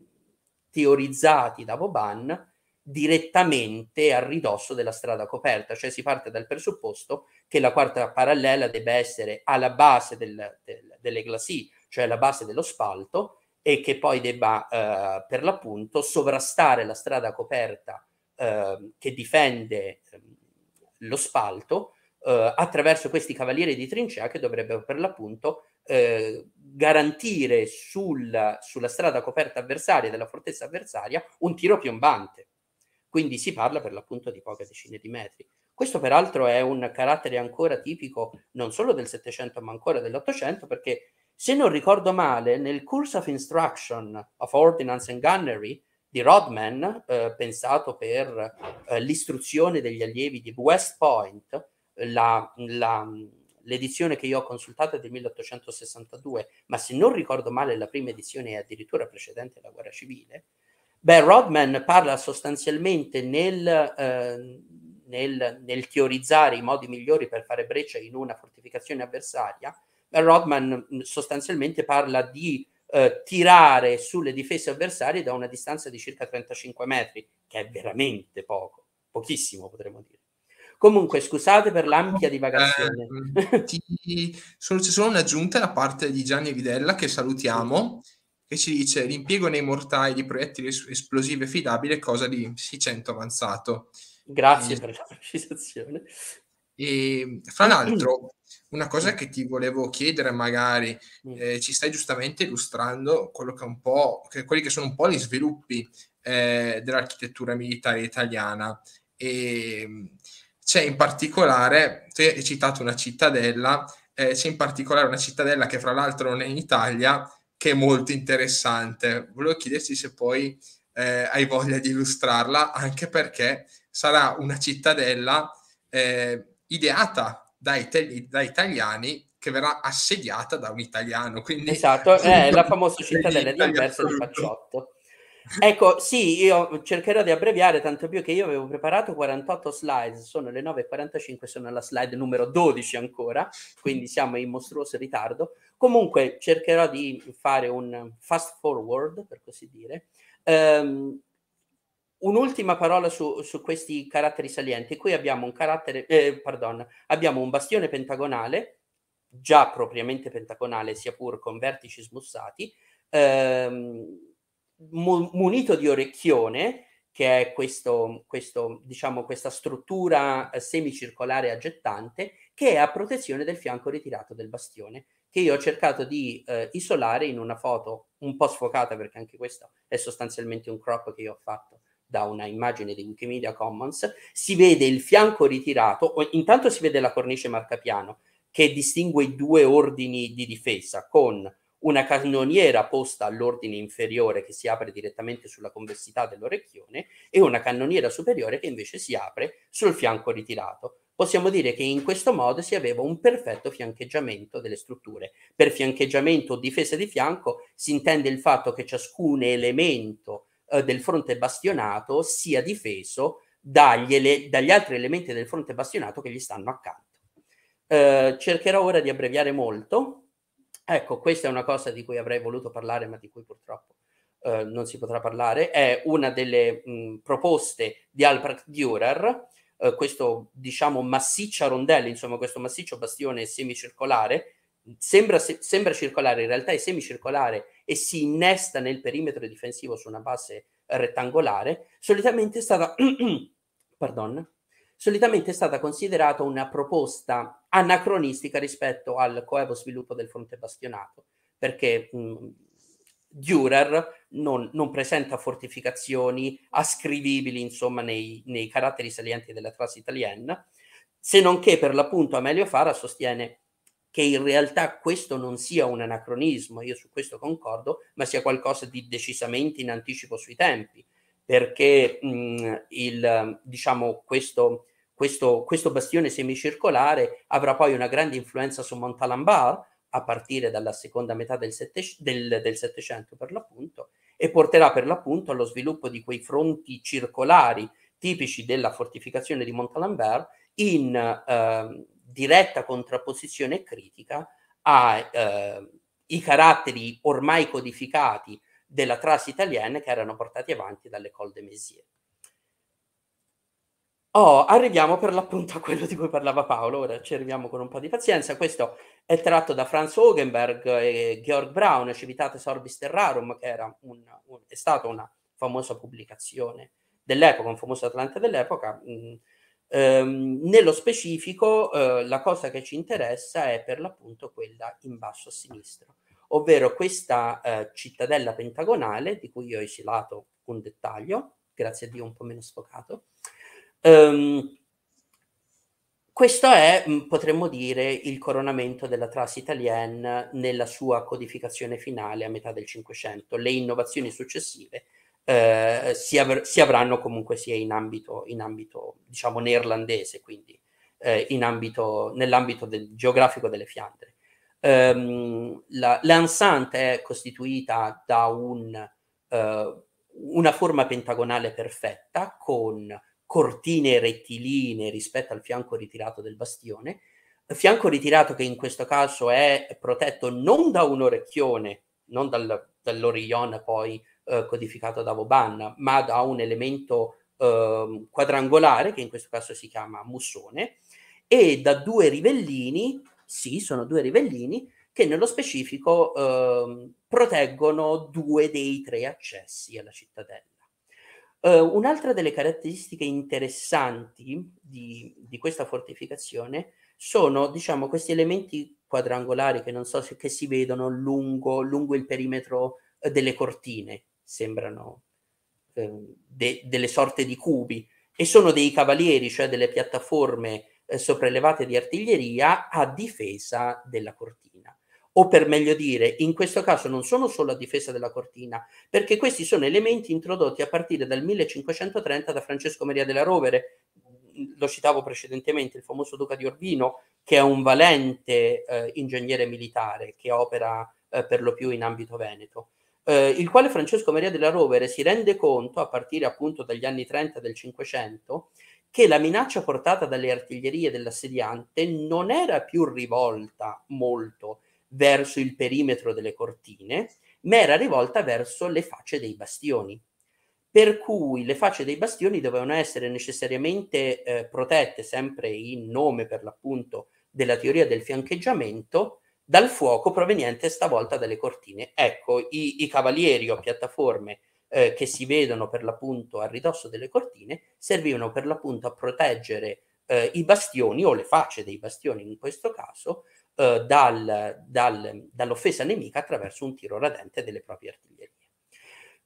teorizzati da Boban direttamente a ridosso della strada coperta, cioè si parte dal presupposto che la quarta parallela debba essere alla base del, del, delle glacis, cioè alla base dello spalto, e che poi debba eh, per l'appunto sovrastare la strada coperta eh, che difende ehm, lo spalto eh, attraverso questi cavalieri di trincea che dovrebbero per l'appunto eh, garantire sul, sulla strada coperta avversaria della fortezza avversaria un tiro piombante. Quindi si parla per l'appunto di poche decine di metri. Questo peraltro è un carattere ancora tipico non solo del Settecento ma ancora dell'Ottocento perché se non ricordo male, nel Course of Instruction of Ordnance and Gunnery di Rodman, eh, pensato per eh, l'istruzione degli allievi di West Point, la, la, l'edizione che io ho consultato è del 1862, ma se non ricordo male la prima edizione è addirittura precedente alla guerra civile, beh, Rodman parla sostanzialmente nel, eh, nel, nel teorizzare i modi migliori per fare breccia in una fortificazione avversaria, Rodman mm, sostanzialmente parla di eh, tirare sulle difese avversarie da una distanza di circa 35 metri, che è veramente poco, pochissimo potremmo dire. Comunque, scusate per l'ampia eh, divagazione. Eh, ti... solo, c'è solo un'aggiunta da parte di Gianni Vidella, che salutiamo, che ci dice l'impiego nei mortai di proiettili esplosivi affidabili è cosa di 600 avanzato. Grazie eh. per la precisazione. E ehm, fra l'altro, mm. una cosa mm. che ti volevo chiedere, magari mm. eh, ci stai giustamente illustrando quello che un po', che, quelli che sono un po' gli sviluppi eh, dell'architettura militare italiana. E ehm, c'è in particolare, tu hai citato una cittadella, eh, c'è in particolare una cittadella che fra l'altro non è in Italia, che è molto interessante. Volevo chiederti se poi eh, hai voglia di illustrarla, anche perché sarà una cittadella eh, ideata dai, te- da italiani che verrà assediata da un italiano. Quindi... Esatto, è eh, la famosa cittadella di Anversa di Facciotto. Ecco, sì, io cercherò di abbreviare, tanto più che io avevo preparato 48 slide, sono le 9.45, sono alla slide numero 12 ancora, quindi siamo in mostruoso ritardo. Comunque cercherò di fare un fast forward, per così dire. Um, Un'ultima parola su, su, questi caratteri salienti. Qui abbiamo un carattere, eh, pardon, abbiamo un bastione pentagonale, già propriamente pentagonale, sia pur con vertici smussati, ehm, munito di orecchione, che è questo, questo, diciamo, questa struttura eh, semicircolare aggettante, che è a protezione del fianco ritirato del bastione, che io ho cercato di eh, isolare in una foto un po' sfocata, perché anche questo è sostanzialmente un crop che io ho fatto da una immagine di Wikimedia Commons, si vede il fianco ritirato, intanto si vede la cornice marcapiano che distingue i due ordini di difesa con una cannoniera posta all'ordine inferiore che si apre direttamente sulla convessità dell'orecchione e una cannoniera superiore che invece si apre sul fianco ritirato. Possiamo dire che in questo modo si aveva un perfetto fiancheggiamento delle strutture. Per fiancheggiamento o difesa di fianco si intende il fatto che ciascun elemento eh, del fronte bastionato sia difeso dagli, ele- dagli, altri elementi del fronte bastionato che gli stanno accanto. Eh, cercherò ora di abbreviare molto. Ecco, questa è una cosa di cui avrei voluto parlare, ma di cui purtroppo eh, non si potrà parlare. È una delle mh, proposte di Albrecht Dürer, eh, questo diciamo massiccia rondella, insomma questo massiccio bastione semicircolare, sembra, se- sembra circolare, in realtà è semicircolare e si innesta nel perimetro difensivo su una base rettangolare, solitamente è stata, pardon, solitamente è stata considerata una proposta anacronistica rispetto al coevo sviluppo del fronte bastionato, perché mh, mm, Dürer non, non, presenta fortificazioni ascrivibili insomma, nei, nei, caratteri salienti della classe italiana, se non che per l'appunto Amelio Fara sostiene che in realtà questo non sia un anacronismo, io su questo concordo, ma sia qualcosa di decisamente in anticipo sui tempi, perché mh, mhmm, il, diciamo, questo, questo, questo, bastione semicircolare avrà poi una grande influenza su Montalembard a partire dalla seconda metà del, sette, del, del Settecento per l'appunto e porterà per l'appunto allo sviluppo di quei fronti circolari tipici della fortificazione di Montalembert in... Eh, diretta contrapposizione e critica ai eh, caratteri ormai codificati della trace italiana che erano portati avanti dall'École de Messier. Oh, arriviamo per l'appunto a quello di cui parlava Paolo, ora ci arriviamo con un po' di pazienza. Questo è tratto da Franz Hogenberg e Georg Braun, Civitate Sorbis Terrarum, che un, un, è stata una famosa pubblicazione dell'epoca, un famoso Atlante dell'epoca, mh, mm, Ehm, nello specifico eh, la cosa che ci interessa è per l'appunto quella in basso a sinistra, ovvero questa eh, cittadella pentagonale di cui io ho esilato un dettaglio, grazie a Dio un po' meno sfocato. Ehm, questo è, mm, potremmo dire, il coronamento della Trace Italienne nella sua codificazione finale a metà del Cinquecento. Le innovazioni successive eh, si, av- si, avranno comunque sia in ambito, in ambito diciamo, neerlandese, quindi eh, ambito, nell'ambito del, geografico delle Fiandre. Um, ehm, la, l'enceinte è costituita da un, uh, una forma pentagonale perfetta con cortine rettilinee rispetto al fianco ritirato del bastione, fianco ritirato che in questo caso è protetto non da un orecchione, non dal, dall'orion poi eh, codificato da Voban, ma da un elemento eh, quadrangolare che in questo caso si chiama mussone e da due rivellini, sì, sono due rivellini che nello specifico eh, proteggono due dei tre accessi alla cittadella. Eh, un'altra delle caratteristiche interessanti di, di questa fortificazione sono diciamo, questi elementi quadrangolari che non so se che si vedono lungo, lungo il perimetro eh, delle cortine sembrano eh, de- delle sorte di cubi, e sono dei cavalieri, cioè delle piattaforme eh, sopraelevate di artiglieria a difesa della cortina. O per meglio dire, in questo caso non sono solo a difesa della cortina, perché questi sono elementi introdotti a partire dal 1530 da Francesco Maria della Rovere, lo citavo precedentemente, il famoso duca di Urbino, che è un valente eh, ingegnere militare che opera eh, per lo più in ambito veneto eh, il quale Francesco Maria della Rovere si rende conto, a partire appunto dagli anni 30 del Cinquecento, che la minaccia portata dalle artiglierie dell'assediante non era più rivolta molto verso il perimetro delle cortine, ma era rivolta verso le facce dei bastioni. Per cui le facce dei bastioni dovevano essere necessariamente eh, protette, sempre in nome per l'appunto della teoria del fiancheggiamento, dal fuoco proveniente stavolta dalle cortine. Ecco, i, i cavalieri o piattaforme eh, che si vedono per l'appunto a ridosso delle cortine servivano per l'appunto a proteggere eh, i bastioni o le facce dei bastioni in questo caso eh, dal, dal, dall'offesa nemica attraverso un tiro radente delle proprie artiglierie.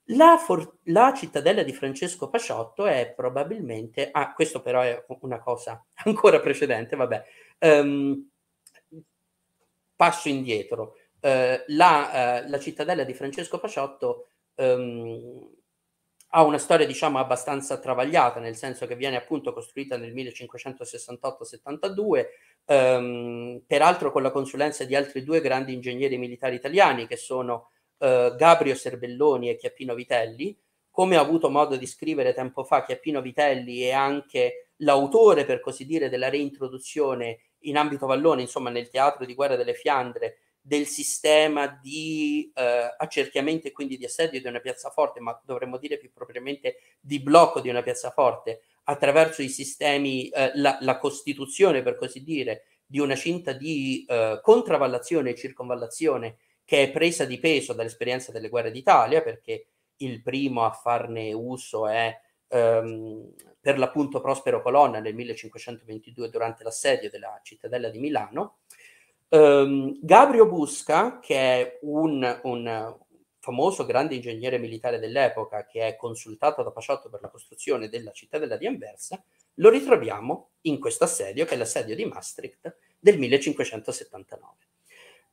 La, for- la, cittadella di Francesco Paciotto è probabilmente, ah, questo però è una cosa ancora precedente, vabbè, um, passo indietro. Eh, la, eh, la, cittadella di Francesco Paciotto ehm, ha una storia, diciamo, abbastanza travagliata, nel senso che viene appunto costruita nel 1568-72, ehm, peraltro con la consulenza di altri due grandi ingegneri militari italiani, che sono eh, Gabrio Serbelloni e Chiappino Vitelli. Come ha avuto modo di scrivere tempo fa Chiappino Vitelli è anche l'autore, per così dire, della reintroduzione in ambito vallone, insomma nel teatro di guerra delle Fiandre, del sistema di eh, accerchiamento e quindi di assedio di una piazzaforte, ma dovremmo dire più propriamente di blocco di una piazzaforte, attraverso i sistemi, eh, la, la, costituzione per così dire, di una cinta di eh, contravallazione e circonvallazione che è presa di peso dall'esperienza delle guerre d'Italia, perché il primo a farne uso è ehm, per l'appunto Prospero Colonna nel 1522 durante l'assedio della cittadella di Milano. Ehm, Gabrio Busca, che è un, un famoso grande ingegnere militare dell'epoca che è consultato da Paciotto per la costruzione della cittadella di Anversa, lo ritroviamo in questo assedio, che è l'assedio di Maastricht del 1579.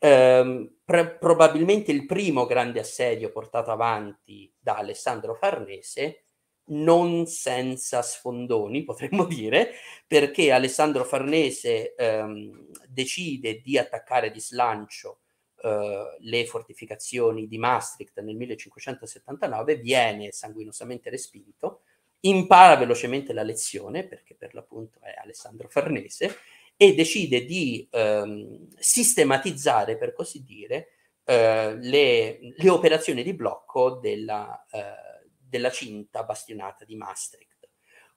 Eh, pre- probabilmente il primo grande assedio portato avanti da Alessandro Farnese non senza sfondoni, potremmo dire, perché Alessandro Farnese ehm, decide di attaccare di slancio eh, le fortificazioni di Maastricht nel 1579, viene sanguinosamente respinto, impara velocemente la lezione, perché per l'appunto è Alessandro Farnese, e decide di ehm, sistematizzare, per così dire, eh, le, le, operazioni di blocco della... Eh, della cinta bastionata di Maastricht.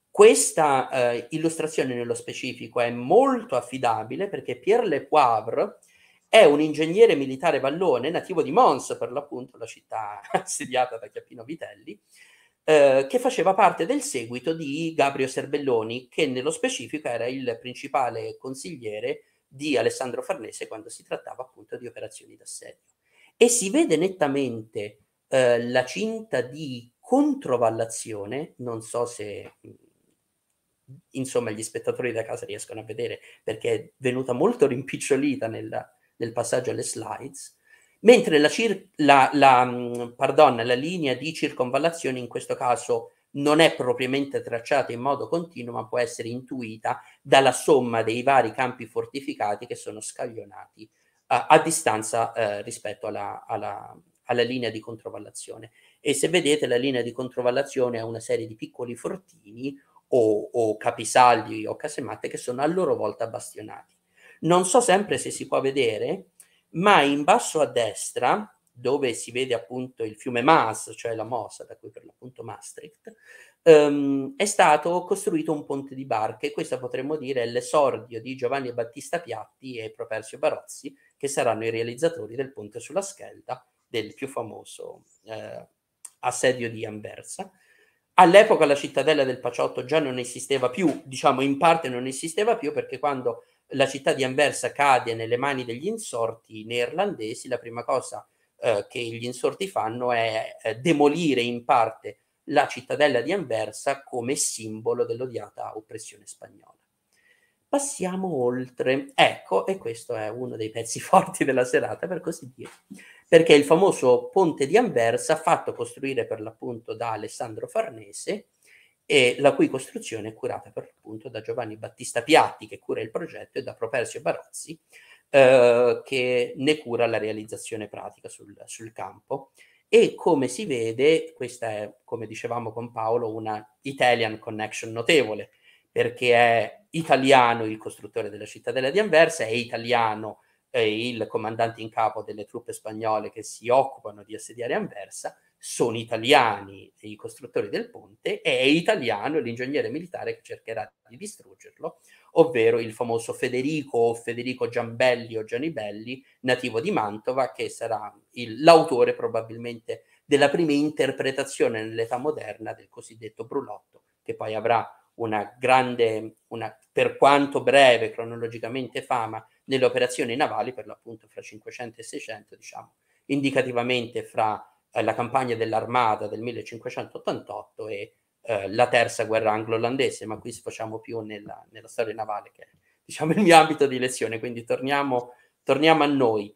Questa eh, illustrazione nello specifico è molto affidabile perché Pierre Lepoivre è un ingegnere militare vallone nativo di Mons, per l'appunto, la città assediata da Chiappino Vitelli, eh, che faceva parte del seguito di Gabrio Serbelloni, che nello specifico era il principale consigliere di Alessandro Farnese quando si trattava appunto di operazioni d'assedio. E si vede nettamente eh, la cinta di controvallazione, non so se insomma gli spettatori da casa riescono a vedere perché è venuta molto rimpicciolita nella, nel passaggio alle slides, mentre la, cir- la, la, pardon, la linea di circonvallazione in questo caso non è propriamente tracciata in modo continuo, ma può essere intuita dalla somma dei vari campi fortificati che sono scaglionati uh, a distanza uh, rispetto alla, alla, alla linea di controvallazione e se vedete la linea di controvallazione ha una serie di piccoli fortini o, o capisaldi o casematte che sono a loro volta bastionati. Non so sempre se si può vedere, ma in basso a destra, dove si vede appunto il fiume Maas, cioè la Mosa, da cui per l'appunto Maastricht, ehm, è stato costruito un ponte di barche. Questo potremmo dire è l'esordio di Giovanni Battista Piatti e Properzio Barozzi, che saranno i realizzatori del ponte sulla Schelda, del più famoso eh, assedio di Anversa. All'epoca la cittadella del Paciotto già non esisteva più, diciamo in parte non esisteva più perché quando la città di Anversa cade nelle mani degli insorti neerlandesi, la prima cosa eh, che gli insorti fanno è eh, demolire in parte la cittadella di Anversa come simbolo dell'odiata oppressione spagnola passiamo oltre. Ecco, e questo è uno dei pezzi forti della serata, per così dire, perché il famoso ponte di Anversa, fatto costruire per l'appunto da Alessandro Farnese, e la cui costruzione è curata per l'appunto da Giovanni Battista Piatti, che cura il progetto, e da Properzio Barozzi, eh, che ne cura la realizzazione pratica sul, sul campo. E come si vede, questa è, come dicevamo con Paolo, una Italian connection notevole, perché è italiano il costruttore della cittadella di Anversa, è italiano eh, il comandante in capo delle truppe spagnole che si occupano di assediare Anversa, sono italiani i costruttori del ponte è italiano l'ingegnere militare che cercherà di distruggerlo, ovvero il famoso Federico o Federico Giambelli o Gianibelli, nativo di Mantova, che sarà il, l'autore probabilmente della prima interpretazione nell'età moderna del cosiddetto brulotto, che poi avrà una grande, una, per quanto breve cronologicamente fama, nelle operazioni navali, per l'appunto fra 500 e 600, diciamo, indicativamente fra eh, la campagna dell'armata del 1588 e eh, la terza guerra anglo-olandese, ma qui sfociamo più nella, nella, storia navale, che è diciamo, il mio ambito di lezione, quindi torniamo, torniamo a noi.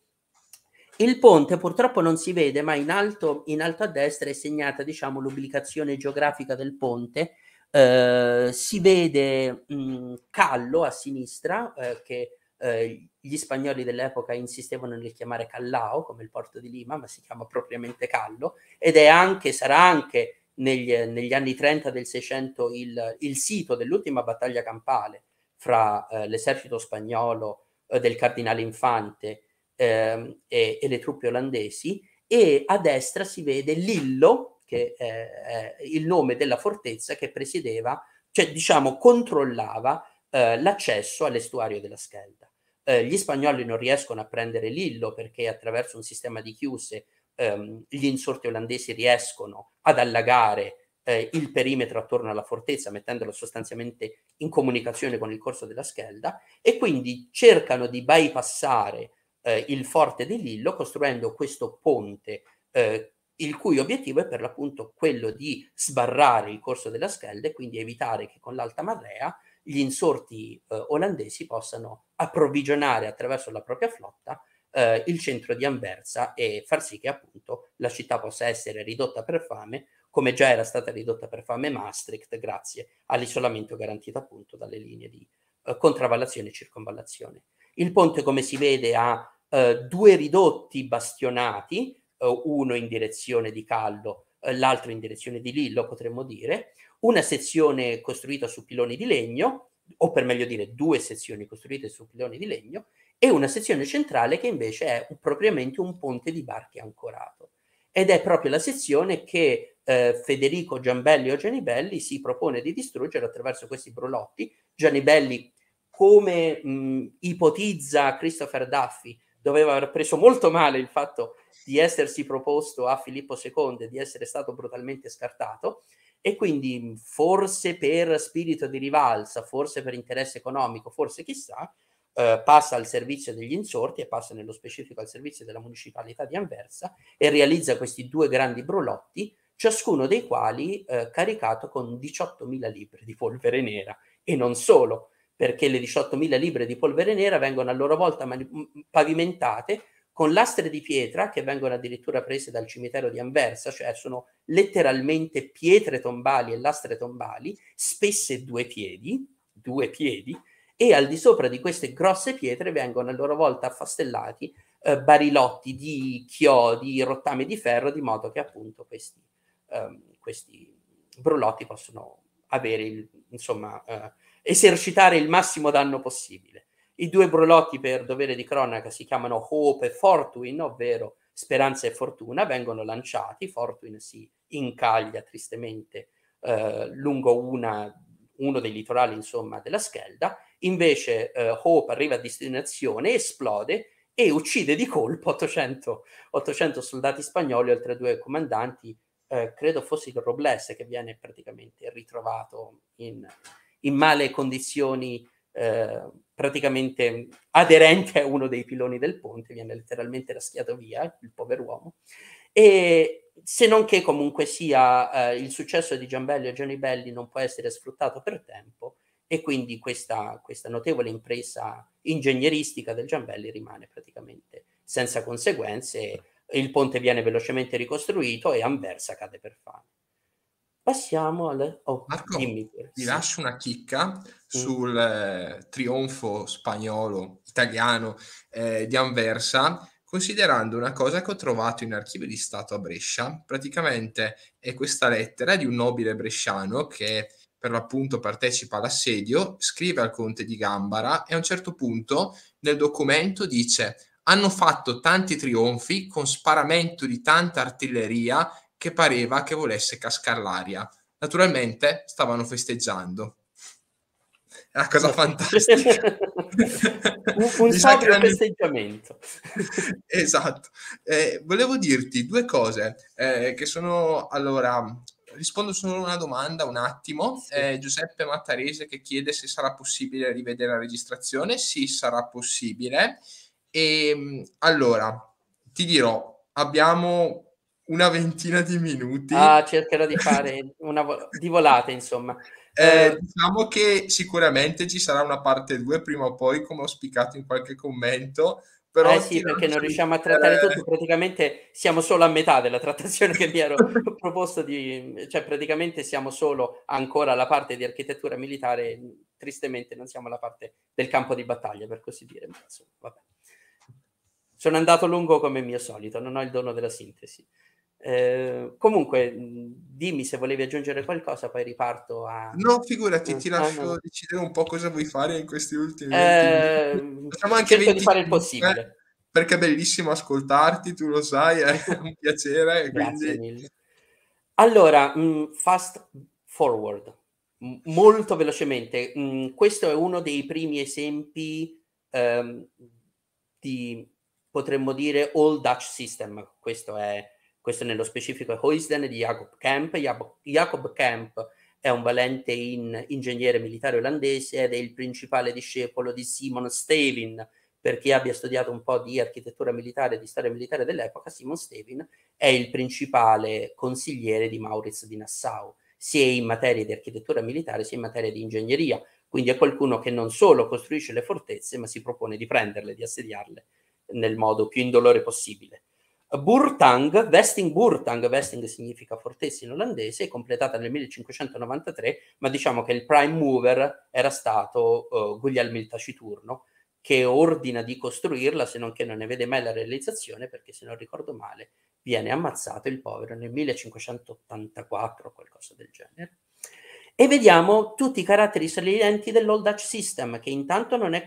Il ponte purtroppo non si vede, ma in alto, in alto a destra è segnata diciamo, l'ubicazione geografica del ponte, eh, si vede mh, Callo a sinistra, eh, che eh, gli spagnoli dell'epoca insistevano nel chiamare Callao, come il porto di Lima, ma si chiama propriamente Callo, ed è anche, sarà anche negli, negli anni 30 del 600 il, il, sito dell'ultima battaglia campale fra eh, l'esercito spagnolo eh, del cardinale Infante ehm, e, e le truppe olandesi, e a destra si vede Lillo, che eh, il nome della fortezza che presiedeva, cioè diciamo controllava eh, l'accesso all'estuario della Schelda. Eh, gli spagnoli non riescono a prendere Lillo perché attraverso un sistema di chiuse ehm, gli insorti olandesi riescono ad allagare eh, il perimetro attorno alla fortezza, mettendolo sostanzialmente in comunicazione con il corso della Schelda, e quindi cercano di bypassare eh, il forte di Lillo costruendo questo ponte eh, il cui obiettivo è per l'appunto quello di sbarrare il corso della e quindi evitare che con l'alta marea gli insorti eh, olandesi possano approvvigionare attraverso la propria flotta eh, il centro di Anversa e far sì che appunto la città possa essere ridotta per fame, come già era stata ridotta per fame Maastricht, grazie all'isolamento garantito appunto dalle linee di eh, contravallazione e circonvallazione. Il ponte, come si vede, ha eh, due ridotti bastionati, eh, uno in direzione di Callo, eh, l'altro in direzione di Lillo, potremmo dire, una sezione costruita su piloni di legno, o per meglio dire due sezioni costruite su piloni di legno, e una sezione centrale che invece è propriamente un ponte di barche ancorato. Ed è proprio la sezione che eh, Federico Giambelli o Gianibelli si propone di distruggere attraverso questi brulotti. Gianibelli, come mh, ipotizza Christopher Duffy, doveva aver preso molto male il fatto di essersi proposto a Filippo II e di essere stato brutalmente scartato e quindi forse per spirito di rivalsa, forse per interesse economico, forse chissà, eh, passa al servizio degli insorti e passa nello specifico al servizio della municipalità di Anversa e realizza questi due grandi brulotti, ciascuno dei quali eh, caricato con 18.000 libri di polvere nera e non solo perché le 18.000 libbre di polvere nera vengono a loro volta mani- pavimentate con lastre di pietra che vengono addirittura prese dal cimitero di Anversa, cioè sono letteralmente pietre tombali e lastre tombali, spesse due piedi, due piedi, e al di sopra di queste grosse pietre vengono a loro volta affastellati eh, barilotti di chiodi, rottami di ferro, di modo che appunto questi, ehm, questi brulotti possono avere, il, insomma, eh, esercitare il massimo danno possibile. I due brulotti per dovere di cronaca si chiamano Hope e Fortune, ovvero Speranza e Fortuna, vengono lanciati, Fortune si incaglia tristemente eh, lungo una, uno dei litorali insomma, della Schelda, invece eh, Hope arriva a destinazione, esplode e uccide di colpo 800, 800 soldati spagnoli, oltre a due comandanti, eh, credo fosse il Robles che viene praticamente ritrovato in, in male condizioni, eh, praticamente aderente a uno dei piloni del ponte, viene letteralmente raschiato via, il povero uomo. E se non che comunque sia eh, il successo di Giambelli e Gianni Belli non può essere sfruttato per tempo e quindi questa, questa notevole impresa ingegneristica del Giambelli rimane praticamente senza conseguenze, il ponte viene velocemente ricostruito e Anversa cade per fame. Passiamo alle... Oh, Marco, dimmi, ti sì. lascio una chicca mm. sul eh, trionfo spagnolo, italiano eh, di Anversa, considerando una cosa che ho trovato in archivio di Stato a Brescia. Praticamente è questa lettera di un nobile bresciano che per l'appunto partecipa all'assedio, scrive al conte di Gambara e a un certo punto nel documento dice hanno fatto tanti trionfi con sparamento di tanta artiglieria che pareva che volesse cascare l'aria. Naturalmente stavano festeggiando. È una cosa fantastica. un un sacro erano... festeggiamento. esatto. Eh, volevo dirti due cose eh, che sono, allora, rispondo solo a una domanda un attimo. Sì. Eh, Giuseppe Mattarese che chiede se sarà possibile rivedere la registrazione. Sì, sarà possibile. E ehm, allora, ti dirò, abbiamo una ventina di minuti. Ah, cercherò di fare una vo- di volata, insomma. Eh, eh, diciamo che sicuramente ci sarà una parte 2 prima o poi, come ho spiegato in qualche commento. Però eh sì, perché non riusciamo a trattare eh, tutto, praticamente siamo solo a metà della trattazione che mi ero proposto, di, cioè praticamente siamo solo ancora alla parte di architettura militare, tristemente non siamo alla parte del campo di battaglia, per così dire. Insomma, Sono andato lungo come mio solito, non ho il dono della sintesi. Ehm, comunque, mhmm, dimmi se volevi aggiungere qualcosa, poi riparto a... No, figurati, ti lascio no, no. decidere un po' cosa vuoi fare in questi ultimi eh, minuti. Ehm, Facciamo anche 20 di fare il possibile. Eh, perché è bellissimo ascoltarti, tu lo sai, è un piacere. quindi... Allora, mhmm, fast forward, molto velocemente. Mhmm, questo è uno dei primi esempi ehm, di, potremmo dire, all Dutch system. Questo è questo nello specifico è Hoisden di Jacob Kemp. Jacob Kemp è un valente in ingegnere militare olandese ed è il principale discepolo di Simon Stevin. Per chi abbia studiato un po' di architettura militare e di storia militare dell'epoca, Simon Stevin è il principale consigliere di Maurizio di Nassau, sia in materia di architettura militare sia in materia di ingegneria. Quindi è qualcuno che non solo costruisce le fortezze, ma si propone di prenderle, di assediarle nel modo più indolore possibile. Burtang, Vesting Burtang, Vesting significa fortezza in olandese, completata nel 1593, ma diciamo che il prime mover era stato uh, Guglielmo il Taciturno, che ordina di costruirla, se non che non ne vede mai la realizzazione, perché se non ricordo male viene ammazzato il povero nel 1584 o qualcosa del genere e vediamo tutti i caratteri salienti dell'Old Dutch System, che intanto non è,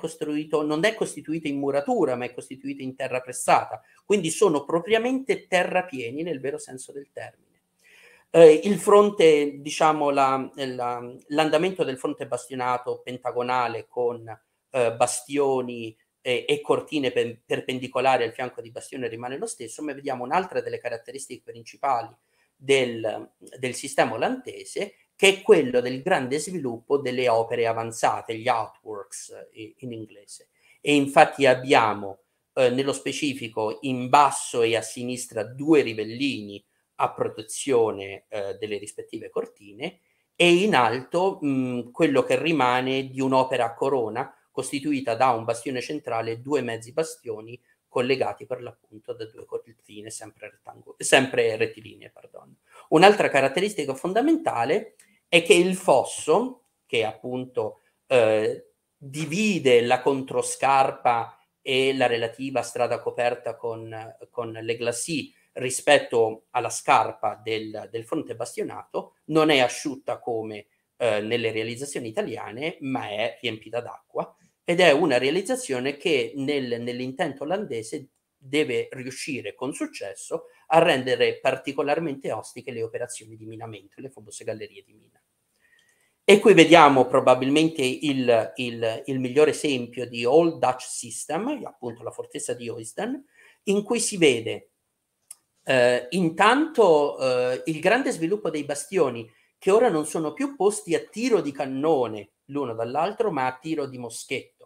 non è, costituito in muratura, ma è costituito in terra pressata, quindi sono propriamente terrapieni nel vero senso del termine. Eh, il fronte, diciamo, l'andamento la, del fronte bastionato pentagonale con eh, bastioni e, eh, e cortine per, perpendicolari al fianco di bastione rimane lo stesso, ma vediamo un'altra delle caratteristiche principali del, del sistema olandese che è quello del grande sviluppo delle opere avanzate, gli artworks eh, in inglese. E infatti abbiamo eh, nello specifico in basso e a sinistra due rivellini a protezione eh, delle rispettive cortine e in alto mh, mm, quello che rimane di un'opera a corona costituita da un bastione centrale e due mezzi bastioni collegati per l'appunto da due cortine sempre, sempre rettilinee. Pardon. Un'altra caratteristica fondamentale è che il fosso, che appunto eh, divide la controscarpa e la relativa strada coperta con, con le glacis rispetto alla scarpa del, del, fronte bastionato, non è asciutta come eh, nelle realizzazioni italiane, ma è riempita d'acqua ed è una realizzazione che nel, nell'intento olandese deve riuscire con successo a rendere particolarmente ostiche le operazioni di minamento, le famose gallerie di mina. E qui vediamo probabilmente il, il, il miglior esempio di Old Dutch System, appunto la fortezza di Oisden, in cui si vede eh, intanto eh, il grande sviluppo dei bastioni, che ora non sono più posti a tiro di cannone l'uno dall'altro, ma a tiro di moschetto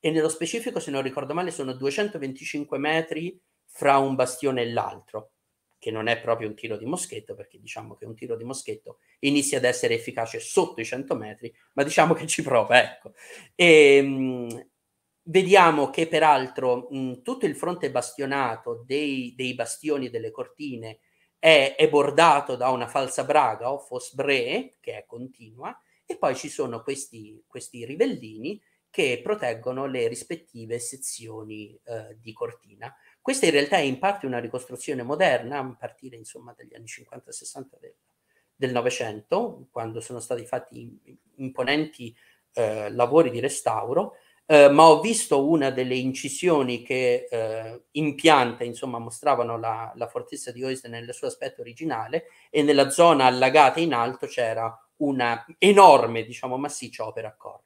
e nello specifico, se non ricordo male, sono 225 metri fra un bastione e l'altro, che non è proprio un tiro di moschetto, perché diciamo che un tiro di moschetto inizia ad essere efficace sotto i 100 metri, ma diciamo che ci prova, ecco. E, ehm, mh, vediamo che peraltro mh, tutto il fronte bastionato dei, dei bastioni e delle cortine è, è, bordato da una falsa braga o fosbre, che è continua, e poi ci sono questi, questi ribellini che proteggono le rispettive sezioni eh, di cortina. Questa in realtà è in parte una ricostruzione moderna, a partire insomma dagli anni 50 60 del, del Novecento, quando sono stati fatti imponenti eh, lavori di restauro, eh, ma ho visto una delle incisioni che eh, in pianta insomma, mostravano la, la, fortezza di Oisden nel suo aspetto originale e nella zona allagata in alto c'era una enorme, diciamo, massiccia opera a corda.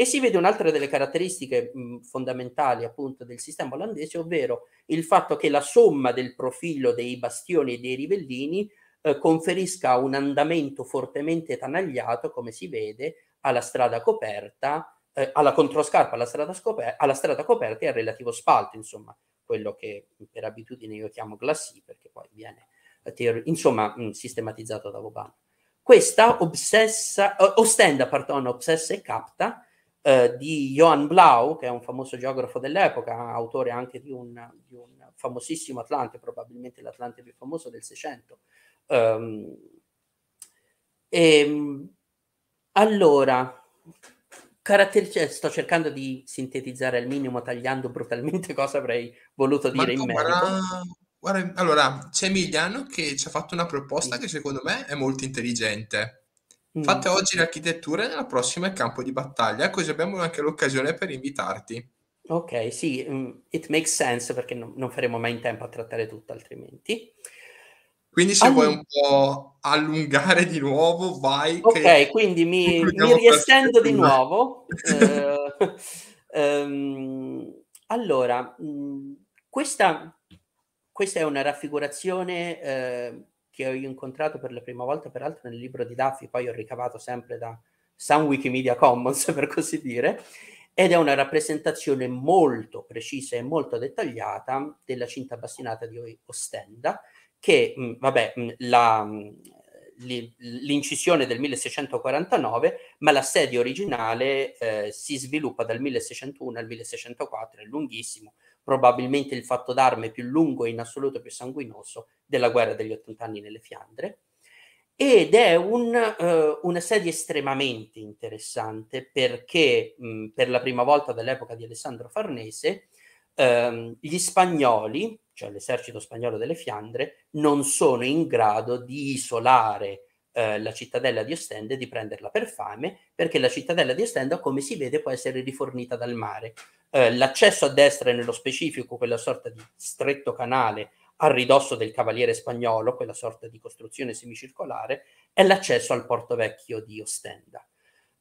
E si vede un'altra delle caratteristiche mh, fondamentali appunto del sistema olandese, ovvero il fatto che la somma del profilo dei bastioni e dei rivellini eh, conferisca un andamento fortemente tanagliato, come si vede, alla strada coperta, eh, alla controscarpa, alla strada, scoper- alla strada coperta e al relativo spalto, insomma, quello che per abitudine io chiamo glassy, perché poi viene eh, teori- insomma, mh, sistematizzato da Vobano. Questa obsessa, eh, ostenda, pardon, obsessa e capta eh, di Johan Blau, che è un famoso geografo dell'epoca, autore anche di un, di un famosissimo Atlante, probabilmente l'Atlante più famoso del Seicento. Um, ehm, e, ehm, allora, caratteristiche, cioè, sto cercando di sintetizzare al minimo tagliando brutalmente cosa avrei voluto dire in merito. guarda, allora, c'è Emiliano che ci ha fatto una proposta sì. che secondo me è molto intelligente Fate mm. oggi l'architettura e nella prossima il campo di battaglia, così abbiamo anche l'occasione per invitarti. Ok, sì, mm, it makes sense perché no, non faremo mai in tempo a trattare tutto altrimenti. Quindi se All... vuoi un po' allungare di nuovo, vai. Ok, quindi mi, mi riestendo di nuovo. eh, ehm, allora, mm, questa, questa, è una raffigurazione eh, che ho incontrato per la prima volta, peraltro nel libro di Daffy, poi ho ricavato sempre da Sun Wikimedia Commons, per così dire, ed è una rappresentazione molto precisa e molto dettagliata della cinta bastinata di Ostenda, che, mh, mm, vabbè, mh, mm, la, mm, l'incisione del 1649, ma la sedia originale eh, si sviluppa dal 1601 al 1604, è lunghissimo, probabilmente il fatto d'arme più lungo e in assoluto più sanguinoso della guerra degli 80 anni nelle Fiandre. Ed è un, eh, una serie estremamente interessante perché mh, mm, per la prima volta dall'epoca di Alessandro Farnese ehm, gli spagnoli, cioè l'esercito spagnolo delle Fiandre, non sono in grado di isolare eh, la cittadella di Ostende di prenderla per fame, perché la cittadella di Ostende, come si vede, può essere rifornita dal mare. Eh, l'accesso a destra nello specifico quella sorta di stretto canale a ridosso del Cavaliere Spagnolo, quella sorta di costruzione semicircolare, è l'accesso al porto vecchio di Ostenda.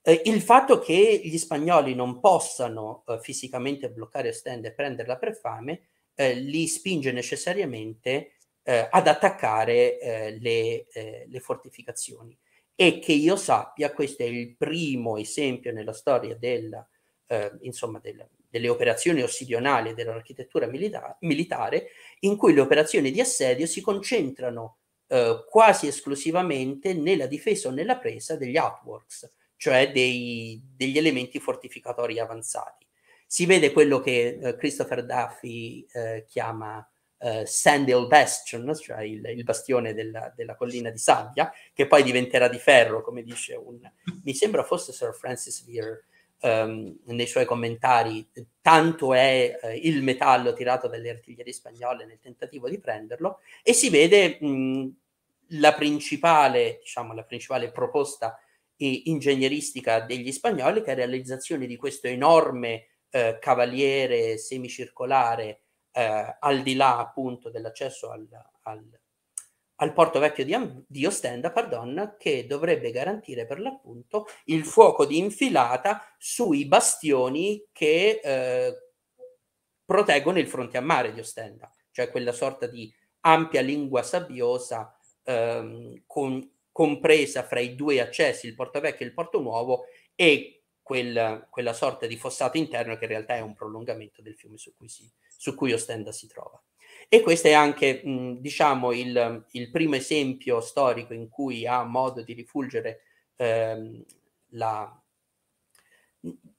Eh, il fatto che gli spagnoli non possano eh, fisicamente bloccare Ostenda e prenderla per fame eh, li spinge necessariamente a eh, ad attaccare eh, le, eh, le, fortificazioni. E che io sappia, questo è il primo esempio nella storia della, eh, insomma, della, delle operazioni ossidionali dell'architettura milita- militare, in cui le operazioni di assedio si concentrano eh, quasi esclusivamente nella difesa o nella presa degli outworks, cioè dei, degli elementi fortificatori avanzati. Si vede quello che eh, Christopher Duffy chiama uh, eh, Sandhill Bastion, cioè il, il bastione della, della, collina di sabbia, che poi diventerà di ferro, come dice un... Mi sembra fosse Sir Francis Weir um, nei suoi commentari, tanto è uh, il metallo tirato dalle artiglierie spagnole nel tentativo di prenderlo, e si vede mh, la, principale, diciamo, la principale proposta eh, ingegneristica degli spagnoli, che è la realizzazione di questo enorme eh, cavaliere semicircolare eh, al di là appunto dell'accesso al, al, al porto vecchio di, di, Ostenda, pardon, che dovrebbe garantire per l'appunto il fuoco di infilata sui bastioni che eh, proteggono il fronte a mare di Ostenda, cioè quella sorta di ampia lingua sabbiosa ehm, con, compresa fra i due accessi, il porto vecchio e il porto nuovo, e quel, quella sorta di fossato interno che in realtà è un prolungamento del fiume su cui, si, su cui Ostenda si trova. E questo è anche, mh, diciamo, il, il, primo esempio storico in cui ha modo di rifulgere ehm, la,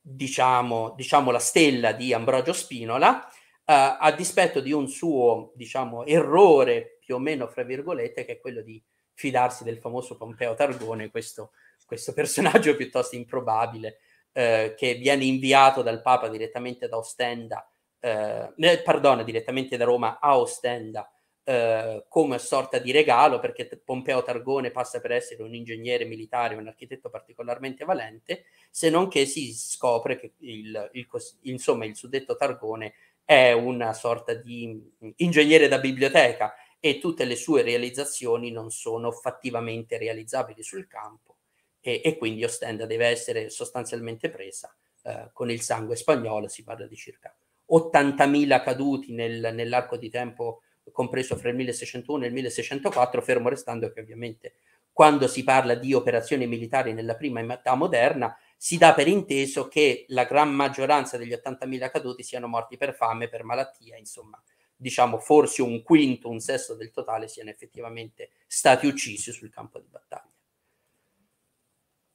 diciamo, diciamo, la stella di Ambrogio Spinola, eh, a dispetto di un suo, diciamo, errore più o meno, fra virgolette, che è quello di fidarsi del famoso Pompeo Targone, questo, questo personaggio piuttosto improbabile eh, che viene inviato dal Papa direttamente da Ostenda, eh, eh, perdona, direttamente da Roma a Ostenda eh, come sorta di regalo, perché Pompeo Targone passa per essere un ingegnere militare, un architetto particolarmente valente, se non che si scopre che il, il, insomma, il suddetto Targone è una sorta di mm, ingegnere da biblioteca e tutte le sue realizzazioni non sono fattivamente realizzabili sul campo e, e quindi Ostenda deve essere sostanzialmente presa eh, con il sangue spagnolo, si parla di circa 80.000 caduti nel, nell'arco di tempo compreso fra il 1601 e il 1604, fermo restando che ovviamente quando si parla di operazioni militari nella prima età moderna si dà per inteso che la gran maggioranza degli 80.000 caduti siano morti per fame, per malattia, insomma, diciamo forse un quinto, un sesto del totale siano effettivamente stati uccisi sul campo di battaglia.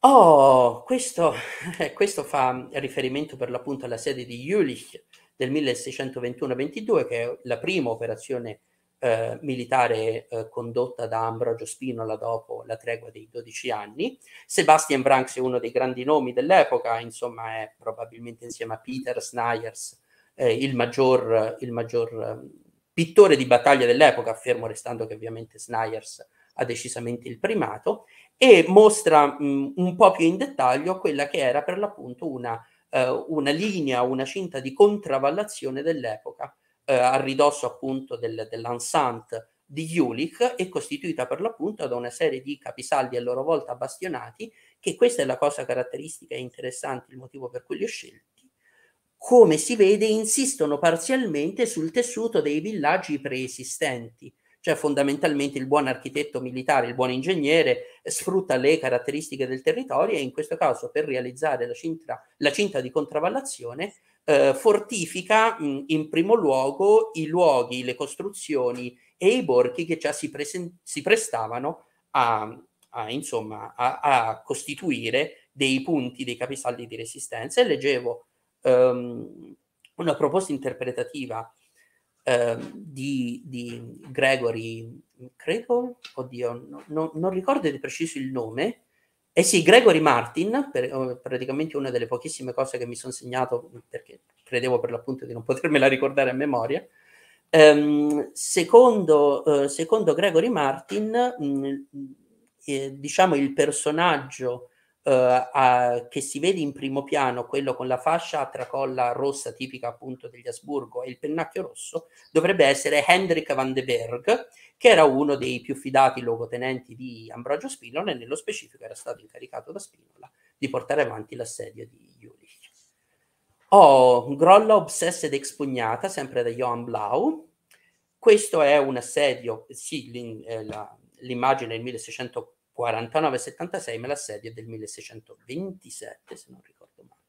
Oh, questo, eh, questo, fa riferimento per l'appunto alla sede di Jülich del 1621-22, che è la prima operazione eh, militare eh, condotta da Ambrogio Spinola dopo la tregua dei 12 anni. Sebastian Branks è uno dei grandi nomi dell'epoca, insomma è probabilmente insieme a Peter Snyers eh, il maggior, il maggior eh, pittore di battaglia dell'epoca, fermo restando che ovviamente Snyers ha decisamente il primato e mostra mh, mm, un po' più in dettaglio quella che era per l'appunto una, eh, una linea, una cinta di contravallazione dell'epoca eh, a ridosso appunto del, dell'Ansant di Jülich e costituita per l'appunto da una serie di capisaldi a loro volta bastionati che questa è la cosa caratteristica e interessante, il motivo per cui li ho scelti, come si vede insistono parzialmente sul tessuto dei villaggi preesistenti, cioè fondamentalmente il buon architetto militare, il buon ingegnere eh, sfrutta le caratteristiche del territorio e in questo caso per realizzare la cinta, la cinta di contravallazione eh, fortifica mh, in primo luogo i luoghi, le costruzioni e i borghi che già si, presen- si prestavano a, a, insomma, a, a, costituire dei punti, dei capisaldi di resistenza. E leggevo um, una proposta interpretativa Ehm, di, di, Gregory, credo, oddio, no, no, non ricordo di preciso il nome, eh sì, Gregory Martin, per, eh, praticamente una delle pochissime cose che mi sono segnato, perché credevo per l'appunto di non potermela ricordare a memoria, ehm, secondo, eh, secondo, Gregory Martin, mh, mm, eh, diciamo il personaggio a, che si vede in primo piano quello con la fascia a tracolla rossa tipica appunto degli Asburgo e il pennacchio rosso, dovrebbe essere Hendrik van de Berg, che era uno dei più fidati luogotenenti di Ambrogio Spinola e nello specifico era stato incaricato da Spinola di portare avanti l'assedio di Jülich. Oh, Grolla obsessa ed expugnata, sempre da Johan Blau. Questo è un assedio, sì, eh, l'immagine del 1680 49-76, ma la serie del 1627, se non ricordo male.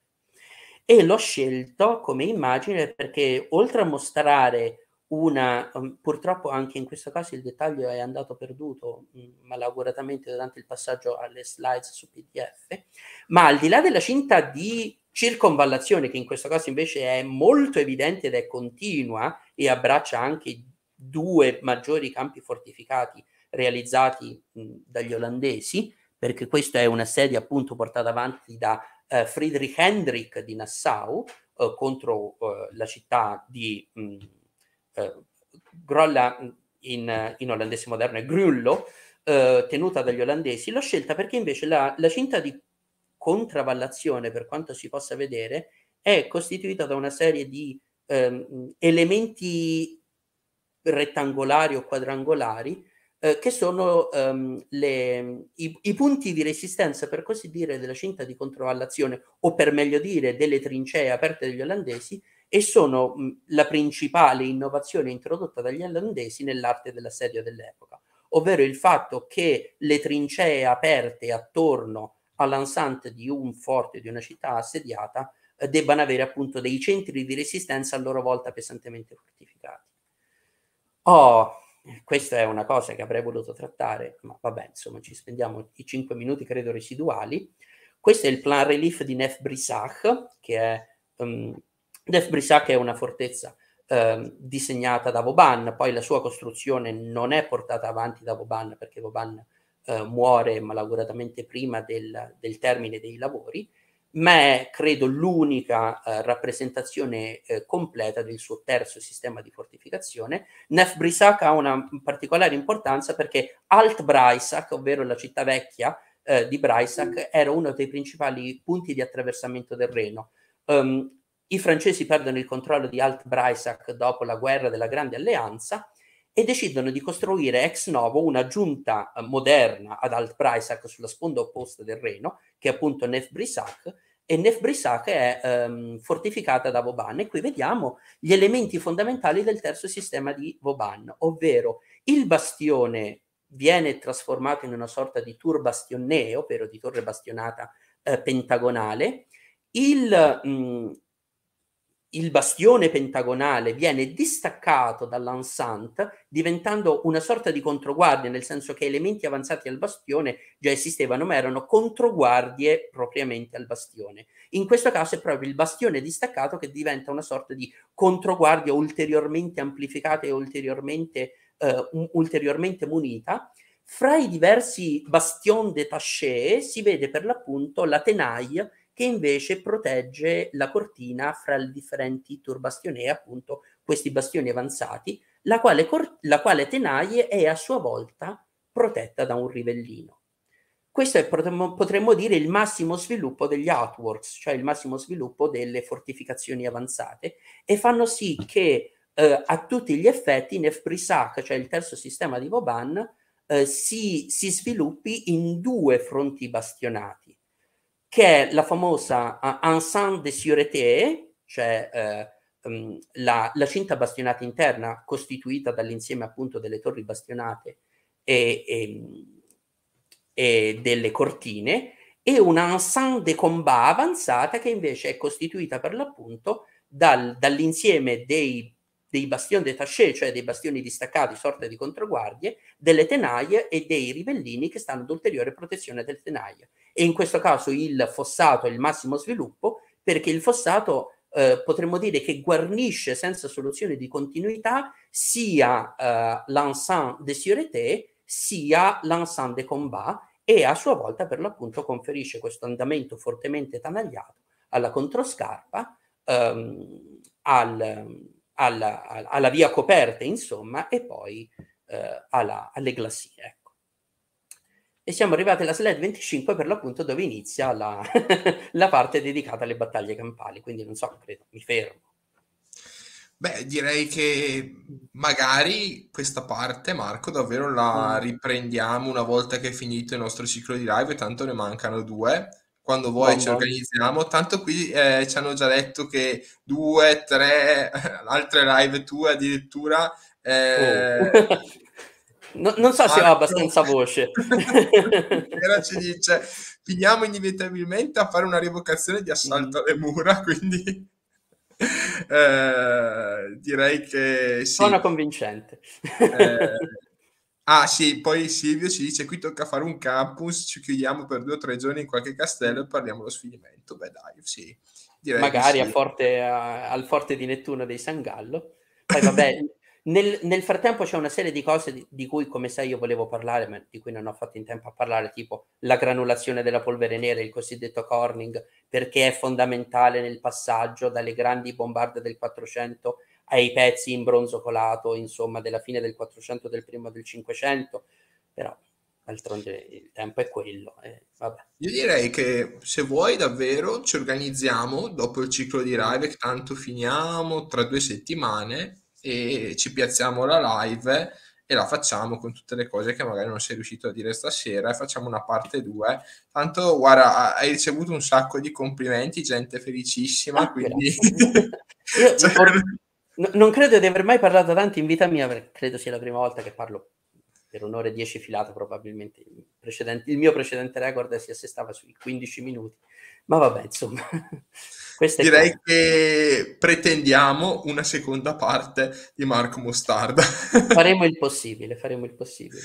E l'ho scelto come immagine perché oltre a mostrare una, um, purtroppo anche in questo caso il dettaglio è andato perduto mh, mm, malauguratamente durante il passaggio alle slides su PDF, ma al di là della cinta di circonvallazione, che in questo caso invece è molto evidente ed è continua e abbraccia anche due maggiori campi fortificati realizzati dagli olandesi, perché questa è una sedia appunto portata avanti da eh, Friedrich Hendrik di Nassau eh, contro eh, la città di mh, eh, Grolla in, in, olandese moderno è Grullo, eh, tenuta dagli olandesi, l'ho scelta perché invece la, la cinta di contravallazione, per quanto si possa vedere, è costituita da una serie di ehm, elementi rettangolari o quadrangolari eh, che sono ehm, le, i, i, punti di resistenza, per così dire, della cinta di controvallazione, o per meglio dire, delle trincee aperte dagli olandesi, e sono mh, la principale innovazione introdotta dagli olandesi nell'arte dell'assedio dell'epoca, ovvero il fatto che le trincee aperte attorno all'ansante di un forte, di una città assediata, eh, debbano avere appunto dei centri di resistenza a loro volta pesantemente fortificati. Oh, questa è una cosa che avrei voluto trattare, ma vabbè, insomma, ci spendiamo i 5 minuti, credo, residuali. Questo è il plan relief di Nef Brisach, che è... Um, Nef è una fortezza eh, disegnata da Voban, poi la sua costruzione non è portata avanti da Voban, perché Voban eh, muore malauguratamente prima del, del termine dei lavori, ma è, credo, l'unica eh, rappresentazione eh, completa del suo terzo sistema di fortificazione. Nef Brisac ha una particolare importanza perché Alt Braisac, ovvero la città vecchia eh, di Braisac, mm. era uno dei principali punti di attraversamento del Reno. Um, I francesi perdono il controllo di Alt Braisac dopo la guerra della Grande Alleanza e decidono di costruire ex novo una giunta eh, moderna ad Alt Braisac sulla sponda opposta del Reno, che è appunto Nef Brisac, e Nefbrisa che è ehm, fortificata da Voban. E qui vediamo gli elementi fondamentali del terzo sistema di Voban, ovvero il bastione viene trasformato in una sorta di tour bastionnée, ovvero di torre bastionata eh, pentagonale, il, mh, il bastione pentagonale viene distaccato dall'ansante, diventando una sorta di controguardia, nel senso che elementi avanzati al bastione già esistevano, ma erano controguardie propriamente al bastione. In questo caso è proprio il bastione distaccato che diventa una sorta di controguardia ulteriormente amplificata e ulteriormente, eh, ulteriormente munita. Fra i diversi bastion de détaché si vede per l'appunto la tenaille che invece protegge la cortina fra le differenti turbastionee, appunto questi bastioni avanzati, la quale, cor- la quale tenaglie è a sua volta protetta da un rivellino. Questo è, potremmo, potremmo dire, il massimo sviluppo degli outworks, cioè il massimo sviluppo delle fortificazioni avanzate, e fanno sì che eh, a tutti gli effetti Nefprisak, cioè il terzo sistema di Boban, eh, si, si sviluppi in due fronti bastionati che è la famosa uh, eh, enceinte de sûreté, cioè uh, um, la, la, cinta bastionata interna costituita dall'insieme appunto delle torri bastionate e, e, mm, e delle cortine, e una Ensemble de combat avanzata che invece è costituita per l'appunto dal, dall'insieme dei dei bastioni détaché, cioè dei bastioni distaccati, sorta di controguardie, delle tenaie e dei ribellini che stanno ad ulteriore protezione del tenaio. E in questo caso il fossato è il massimo sviluppo perché il fossato eh, potremmo dire che guarnisce senza soluzione di continuità sia eh, l'ensemble de sûreté sia l'ensemble de combat e a sua volta per l'appunto conferisce questo andamento fortemente tanagliato alla controscarpa ehm, al, alla, alla via coperta, insomma, e poi eh, alla, alle glassie. Ecco. E siamo arrivati alla slide 25 per l'appunto dove inizia la, la parte dedicata alle battaglie campali, quindi non so, credo, mi fermo. Beh, direi che magari questa parte, Marco, davvero la mm. riprendiamo una volta che è finito il nostro ciclo di live, tanto ne mancano due quando vuoi no, ci organizziamo. Tanto qui eh, ci hanno già detto che due, tre altre live tue addirittura. Eh, oh. no, non so se ho abbastanza voce. Era ci dice, finiamo inevitabilmente a fare una rivocazione di assalto mm. alle mura, quindi eh, direi che sì. Sono convincente. Eh, Ah sì, poi Silvio ci dice qui tocca fare un campus, ci chiudiamo per due o tre giorni in qualche castello e parliamo lo sfinimento. Beh dai, sì. Direi Magari sì. Forte, a, al forte di Nettuno dei San Gallo. Poi vabbè, nel, nel, frattempo c'è una serie di cose di, di, cui, come sai, io volevo parlare, ma di cui non ho fatto in tempo a parlare, tipo la granulazione della polvere nera, il cosiddetto corning, perché è fondamentale nel passaggio dalle grandi bombarde del 400 ai pezzi in bronzo colato, insomma, della fine del 400 del primo del 500, però d'altronde il tempo è quello. Eh, Io direi che se vuoi davvero ci organizziamo dopo il ciclo di live, che tanto finiamo tra due settimane e ci piazziamo la live e la facciamo con tutte le cose che magari non sei riuscito a dire stasera e facciamo una parte 2. Tanto, guarda, hai ricevuto un sacco di complimenti, gente felicissima, ah, quindi... Io, cioè... non credo di aver mai parlato tanto in vita mia, perché credo sia la prima volta che parlo per un'ora e dieci filate probabilmente. Il, il mio precedente record si assestava sui 15 minuti. Ma vabbè, insomma. Questa Direi qua. che pretendiamo una seconda parte di Marco Mostarda. faremo il possibile, faremo il possibile.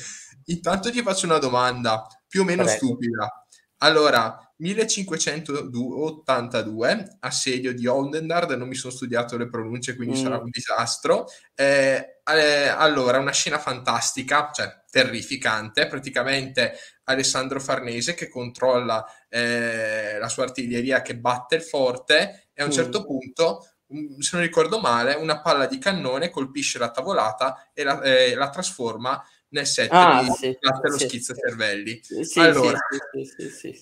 Intanto ti faccio una domanda più o meno Prego. stupida. Allora, 1582 assedio di Ondendard, non mi sono studiato le pronunce quindi mm. sarà un disastro. Eh, eh, allora, una scena fantastica, cioè terrificante, praticamente Alessandro Farnese che controlla eh, la sua artiglieria che batte il forte e a un mm. certo punto mm, se non ricordo male, una palla di cannone colpisce la tavolata e la, eh, la trasforma nel set ah, di sì, lo sì, schizza cervelli. Sì, allora,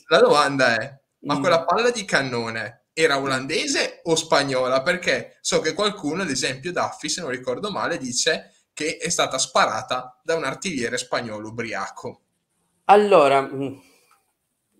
la domanda è, ma mm. quella palla di cannone era olandese o spagnola? Perché so che qualcuno, ad esempio Daffy, se non ricordo male, dice che è stata sparata da un artigliere spagnolo ubriaco. Allora, mm,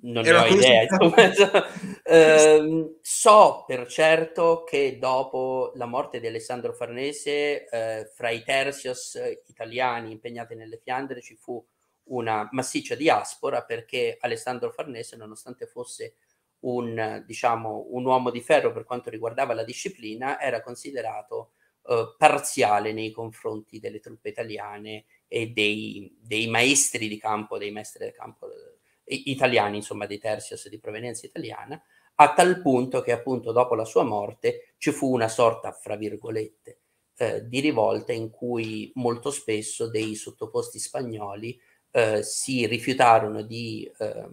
non ne ho idea. eh, so per certo che dopo la morte di Alessandro Farnese, eh, fra i terzios eh, italiani impegnati nelle Fiandre ci fu una massiccia diaspora perché Alessandro Farnese, nonostante fosse un, diciamo, un uomo di ferro per quanto riguardava la disciplina, era considerato eh, parziale nei confronti delle truppe italiane e dei, dei maestri di campo, dei maestri del campo eh, italiani, insomma dei tertius di provenienza italiana, a tal punto che appunto dopo la sua morte ci fu una sorta, fra virgolette, eh, di rivolta in cui molto spesso dei sottoposti spagnoli eh, si rifiutarono di eh,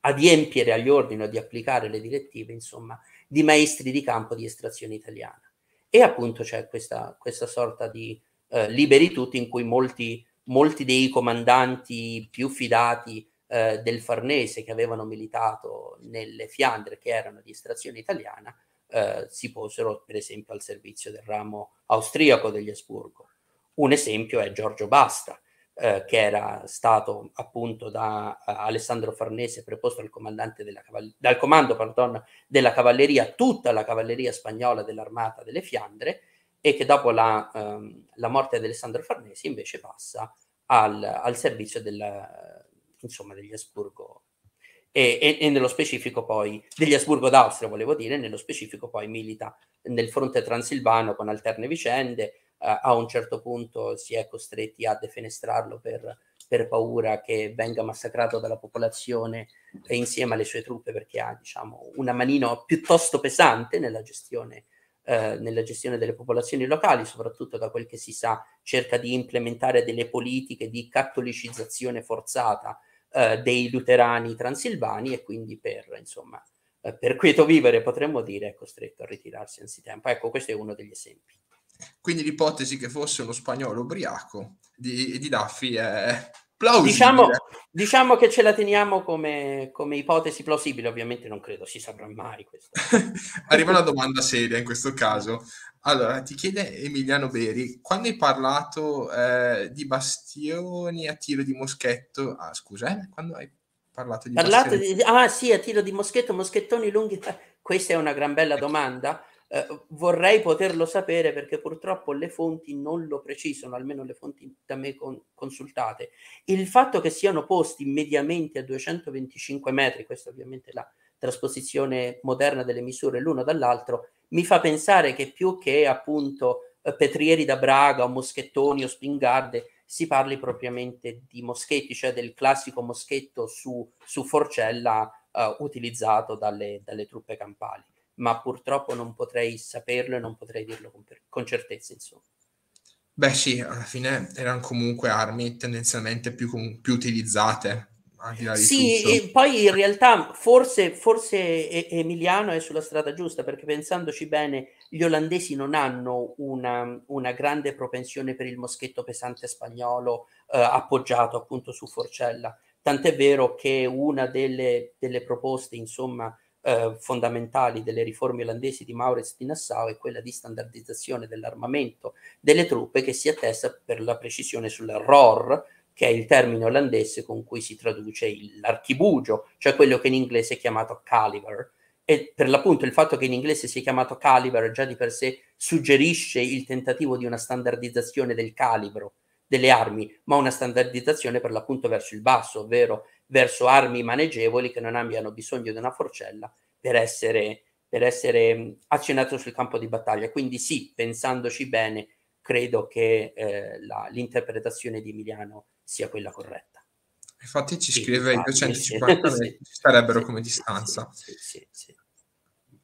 adempiere agli ordini o di applicare le direttive, insomma, di maestri di campo di estrazione italiana. E appunto c'è questa, questa sorta di eh, liberi tutti in cui molti, molti dei comandanti più fidati eh, del Farnese che avevano militato nelle Fiandre, che erano di estrazione italiana, eh, si posero per esempio al servizio del ramo austriaco degli Asburgo. Un esempio è Giorgio Basta, eh, che era stato appunto da uh, Alessandro Farnese preposto caval- dal comando pardon, della cavalleria, tutta la cavalleria spagnola dell'armata delle Fiandre, e che dopo la, um, la morte di Alessandro Farnese invece passa al, al servizio della, insomma, degli Asburgo e, e, e, nello specifico poi degli Asburgo d'Austria, volevo dire, nello specifico poi milita nel fronte transilvano con alterne vicende, uh, a un certo punto si è costretti a defenestrarlo per, per paura che venga massacrato dalla popolazione e insieme alle sue truppe perché ha diciamo, una manina piuttosto pesante nella gestione, eh, nella gestione delle popolazioni locali, soprattutto da quel che si sa cerca di implementare delle politiche di cattolicizzazione forzata eh, dei luterani transilvani e quindi per, insomma, eh, per quieto vivere, potremmo dire, è costretto a ritirarsi anzitempo. Ecco, questo è uno degli esempi. Quindi l'ipotesi che fosse uno spagnolo ubriaco di, di Daffi è, plausibile. Diciamo, eh. diciamo, che ce la teniamo come, come, ipotesi plausibile, ovviamente non credo si saprà mai questo. Arriva una domanda seria in questo caso. Allora, ti chiede Emiliano Beri, quando hai parlato eh, di bastioni a tiro di moschetto, ah scusa, eh, quando hai parlato di parlato bastioni? Di, ah sì, a tiro di moschetto, moschettoni lunghi, questa è una gran bella ecco. domanda eh, vorrei poterlo sapere perché purtroppo le fonti non lo precisano, almeno le fonti da me con- consultate. Il fatto che siano posti mediamente a 225 metri, questa ovviamente è la trasposizione moderna delle misure l'uno dall'altro, mi fa pensare che più che appunto eh, Petrieri da Braga o Moschettoni o Spingarde si parli propriamente di moschetti, cioè del classico moschetto su, su forcella eh, utilizzato dalle, dalle truppe campali ma purtroppo non potrei saperlo e non potrei dirlo con, per- con certezza, insomma. Beh sì, alla fine erano comunque armi tendenzialmente più, com- più utilizzate. Sì, e poi in realtà forse, forse Emiliano è sulla strada giusta perché pensandoci bene gli olandesi non hanno una, una grande propensione per il moschetto pesante spagnolo eh, appoggiato appunto su Forcella. Tant'è vero che una delle, delle proposte, insomma, eh, fondamentali delle riforme olandesi di Maurits di Nassau è quella di standardizzazione dell'armamento delle truppe che si attesta per la precisione sulla ROR, che è il termine olandese con cui si traduce l'archibugio, cioè quello che in inglese è chiamato caliber. E per l'appunto il fatto che in inglese sia chiamato caliber già di per sé suggerisce il tentativo di una standardizzazione del calibro delle armi, ma una standardizzazione per l'appunto verso il basso, ovvero verso armi maneggevoli che non abbiano bisogno di una forcella per essere, per essere mm, azionato sul campo di battaglia. Quindi sì, pensandoci bene, credo che eh, la, l'interpretazione di Emiliano sia quella corretta. Infatti ci scrive infatti, i 250 sì, metri, sì, starebbero sì, come distanza.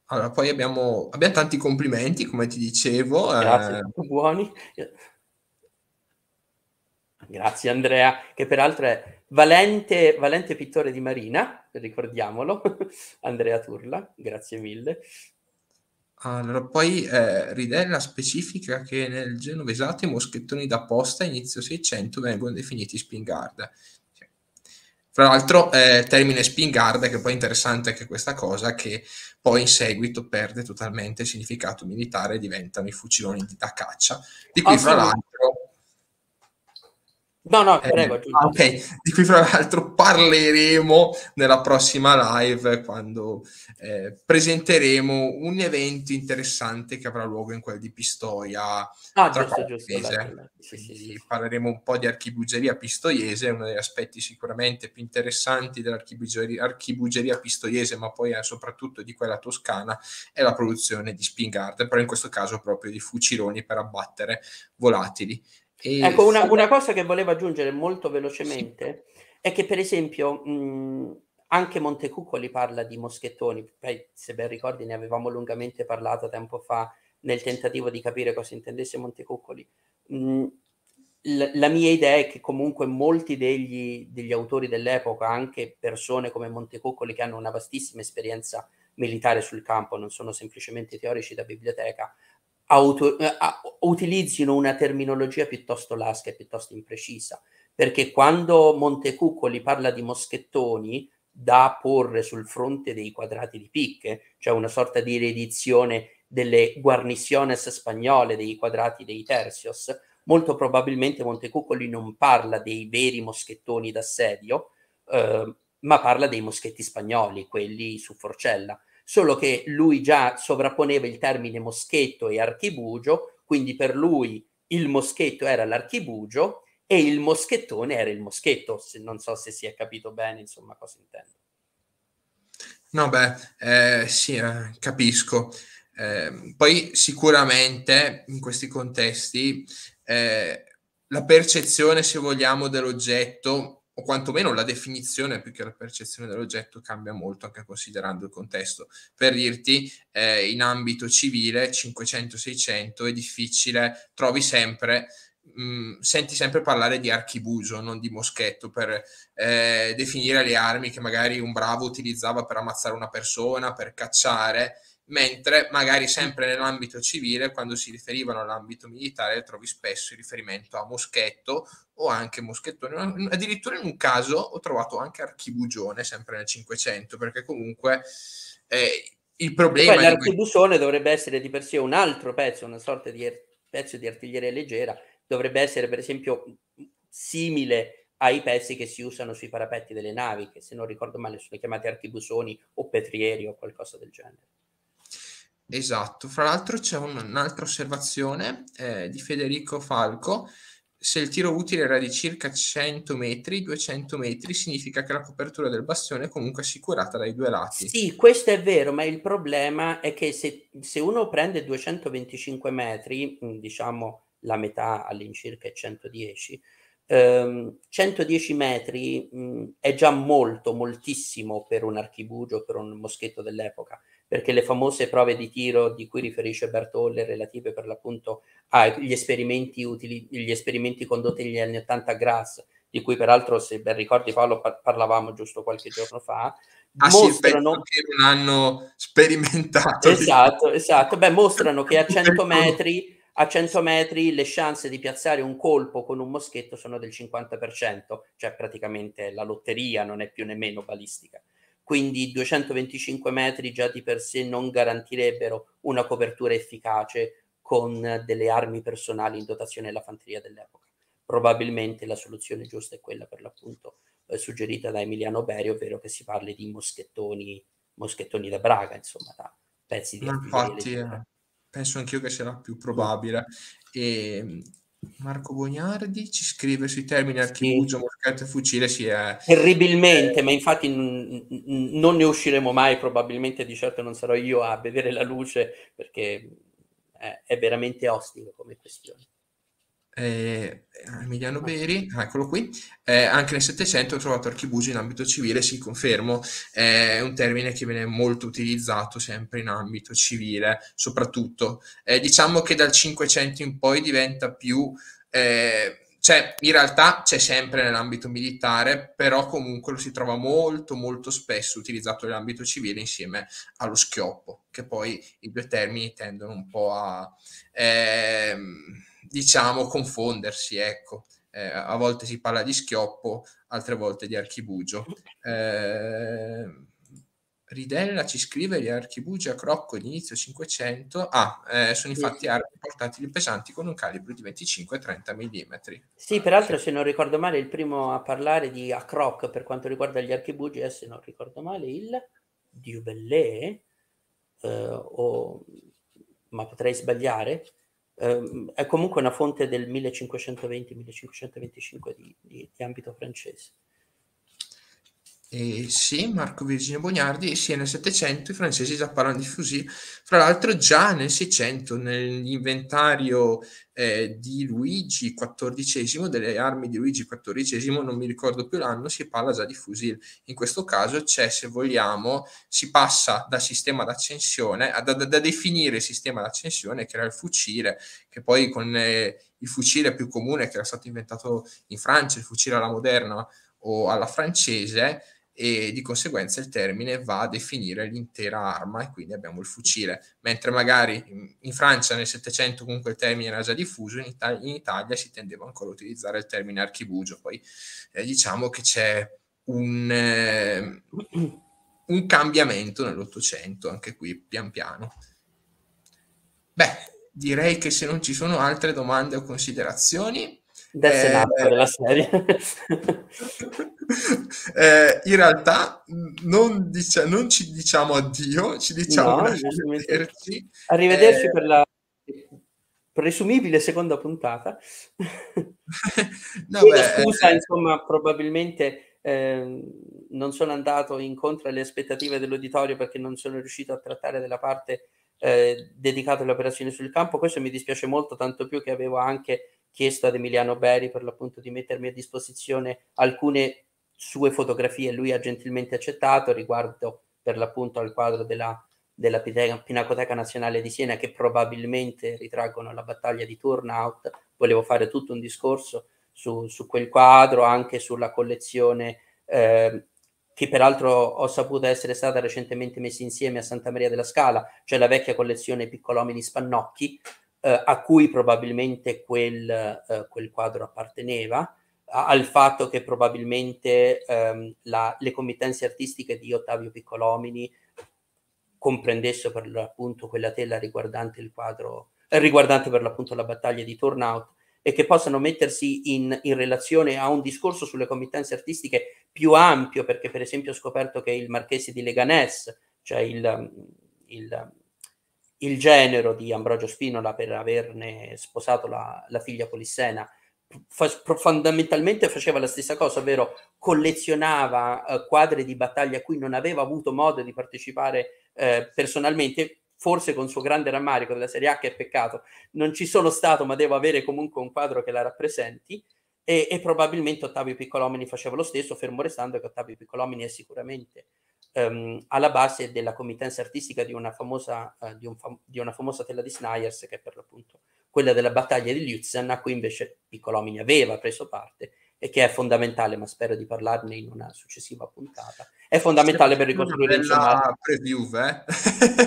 Allora, poi abbiamo, abbiamo, tanti complimenti, come ti dicevo. Eh. Grazie, eh... buoni. Grazie Andrea, che peraltro è Valente, valente pittore di marina, ricordiamolo, Andrea Turla, grazie mille. Allora, poi eh, Ridella specifica che nel genovesato i moschettoni da posta inizio 600 vengono definiti spingard. Cioè, fra l'altro, eh, termine spingard, che poi è interessante anche questa cosa, che poi in seguito perde totalmente il significato militare e diventano i fuciloni da caccia, di cui fra l'altro No, no, ehm, prego. Eh, ok, di cui fra l'altro parleremo nella prossima live quando eh, presenteremo un evento interessante che avrà luogo in quel di Pistoia. Ah, giusto, giusto. Dai, sì, sì, sì. parleremo un po' di archibugeria pistoiese, uno degli aspetti sicuramente più interessanti dell'archibugeria pistoiese, ma poi eh, soprattutto di quella toscana, è la produzione di Spingard, però in questo caso proprio di fuciloni per abbattere volatili ecco, una, una, cosa che volevo aggiungere molto velocemente sì. è che, per esempio, mh, anche Montecuccoli parla di moschettoni, Beh, se ben ricordi ne avevamo lungamente parlato tempo fa nel tentativo di capire cosa intendesse Montecuccoli. Mh, la, la mia idea è che comunque molti degli, degli, autori dell'epoca, anche persone come Montecuccoli che hanno una vastissima esperienza militare sul campo, non sono semplicemente teorici da biblioteca, auto, eh, utilizzino una terminologia piuttosto lasca e piuttosto imprecisa, perché quando Montecuccoli parla di moschettoni da porre sul fronte dei quadrati di picche, cioè una sorta di riedizione delle guarniciones spagnole dei quadrati dei tercios, molto probabilmente Montecuccoli non parla dei veri moschettoni d'assedio, eh, ma parla dei moschetti spagnoli, quelli su forcella solo che lui già sovrapponeva il termine moschetto e archibugio, quindi per lui il moschetto era l'archibugio e il moschettone era il moschetto, se, non so se si è capito bene insomma cosa intendo. No, beh, eh, sì, eh, capisco. Eh, poi sicuramente in questi contesti eh, la percezione, se vogliamo, dell'oggetto o quantomeno la definizione più che la percezione dell'oggetto cambia molto anche considerando il contesto. Per dirti, eh, in ambito civile 500-600 è difficile, trovi sempre, mh, mm, senti sempre parlare di archibuso, non di moschetto, per eh, definire le armi che magari un bravo utilizzava per ammazzare una persona, per cacciare, mentre magari sempre nell'ambito civile, quando si riferivano all'ambito militare, trovi spesso il riferimento a moschetto o anche moschettone. Addirittura in un caso ho trovato anche archibugione, sempre nel 500, perché comunque eh, il problema... Poi l'archibugione dovrebbe essere di per sé un altro pezzo, una sorta di er- pezzo di artiglieria leggera, dovrebbe essere per esempio simile ai pezzi che si usano sui parapetti delle navi, che se non ricordo male sono chiamati archibusoni o petrieri o qualcosa del genere. Esatto, fra l'altro c'è un, un'altra osservazione eh, di Federico Falco. Se il tiro utile era di circa 100 metri, 200 metri significa che la copertura del bastione è comunque assicurata dai due lati. Sì, questo è vero, ma il problema è che se, se uno prende 225 metri, mm, diciamo la metà all'incirca è 110, ehm, 110 metri mh, mm, è già molto, moltissimo per un archibugio, per un moschetto dell'epoca perché le famose prove di tiro di cui riferisce Bertolle, relative per l'appunto agli esperimenti, utili, gli esperimenti condotti negli anni 80 a Grasse, di cui peraltro, se ben ricordi Paolo, par- parlavamo giusto qualche giorno fa, ah, mostrano sì, che non hanno sperimentato. Diciamo. Esatto, esatto. Beh, mostrano che a 100 metri, a 100 metri le chance di piazzare un colpo con un moschetto sono del 50%, cioè praticamente la lotteria non è più nemmeno balistica quindi 225 metri già di per sé non garantirebbero una copertura efficace con delle armi personali in dotazione alla fanteria dell'epoca. Probabilmente la soluzione giusta è quella per l'appunto eh, suggerita da Emiliano Berio, ovvero che si parli di moschettoni, moschettoni da braga, insomma, da pezzi di artiglieria. Infatti, eh, penso anch'io che sia la più probabile. E ehm, Marco Bognardi ci scrive sui termini archivugio, sì. moschetto e fucile. Sì, è... Eh. Terribilmente, eh. ma infatti n- n- non ne usciremo mai, probabilmente di certo non sarò io a vedere la luce perché è, è veramente ostico come questione eh, Emiliano Beri, ah, eccolo qui, eh, anche nel Settecento ho trovato archibugi in ambito civile, sì, confermo, è un termine che viene molto utilizzato sempre in ambito civile, soprattutto. Eh, diciamo che dal Cinquecento in poi diventa più... Eh, cioè, in realtà c'è sempre nell'ambito militare, però comunque lo si trova molto, molto spesso utilizzato nell'ambito civile insieme allo schioppo, che poi i due termini tendono un po' a... Ehm, diciamo, confondersi, ecco. Eh, a volte si parla di schioppo, altre volte di archibugio. Eh, Ridella ci scrive gli archibugi a crocco di inizio 500. Ah, eh, sono infatti armi portatili pesanti con un calibro di 25-30 mm. Sì, peraltro, se non ricordo male, il primo a parlare di a croc per quanto riguarda gli archibugi è, se non ricordo male, il Diubellé, eh, o... ma potrei sbagliare, eh, è comunque una fonte del 1520-1525 di, di, di ambito francese. Eh, sì, Marco Virginio Bognardi, sì, nel Settecento i francesi già parlano di fusil, fra l'altro già nel Seicento, nell'inventario eh, di Luigi XIV, delle armi di Luigi XIV, non mi ricordo più l'anno, si parla già di fusil. In questo caso c'è, se vogliamo, si passa dal sistema d'accensione, a, da, da, definire sistema d'accensione, che era il fucile, che poi con eh, il fucile più comune che era stato inventato in Francia, il fucile alla moderna o alla francese, e di conseguenza il termine va a definire l'intera arma e quindi abbiamo il fucile, mentre magari in Francia nel Settecento comunque il termine era già diffuso, in, Ita- in, Italia si tendeva ancora a utilizzare il termine archibugio, poi eh, diciamo che c'è un, eh, un cambiamento nell'Ottocento anche qui pian piano. Beh, direi che se non ci sono altre domande o considerazioni, del eh, senato eh. della serie. eh, in realtà non, dice, non, ci diciamo addio, ci diciamo no, arrivederci. Eh. Arrivederci eh, per la presumibile seconda puntata. no, beh, scusa, eh. insomma, probabilmente ehm, non sono andato incontro alle aspettative dell'auditorio perché non sono riuscito a trattare della parte dedicata alle operazioni sul campo. Questo mi dispiace molto, tanto più che avevo anche chiesto ad Emiliano Beri per l'appunto di mettermi a disposizione alcune sue fotografie, lui ha gentilmente accettato riguardo per l'appunto al quadro della, della Pinacoteca Nazionale di Siena che probabilmente ritraggono la battaglia di Turnout, volevo fare tutto un discorso su, su quel quadro, anche sulla collezione eh, che peraltro ho saputo essere stata recentemente messa insieme a Santa Maria della Scala, cioè la vecchia collezione Piccolomini Spannocchi, eh, a cui probabilmente quel, eh, quel quadro apparteneva, a, al fatto che probabilmente ehm, la, le committenze artistiche di Ottavio Piccolomini comprendessero per l'appunto quella tela riguardante il quadro, eh, riguardante per l'appunto la battaglia di Turnout, e che possano mettersi in, in, relazione a un discorso sulle committenze artistiche più ampio, perché per esempio ho scoperto che il marchese di Leganés, cioè il, il il genero di Ambrogio Spinola per averne sposato la, la figlia Polissena fondamentalmente faceva la stessa cosa, ovvero collezionava eh, quadri di battaglia a cui non aveva avuto modo di partecipare eh, personalmente, forse con suo grande rammarico della Serie A che è peccato, non ci sono stato ma devo avere comunque un quadro che la rappresenti e, e probabilmente Ottavio Piccolomini faceva lo stesso, fermo restando che Ottavio Piccolomini è sicuramente ehm, alla base della committenza artistica di una famosa, eh, di un fam di una famosa tela di Snyers, che è per l'appunto quella della battaglia di Lützen, a cui invece Piccolomini aveva preso parte e che è fondamentale, ma spero di parlarne in una successiva puntata. È fondamentale per ricostruire il la preview, eh?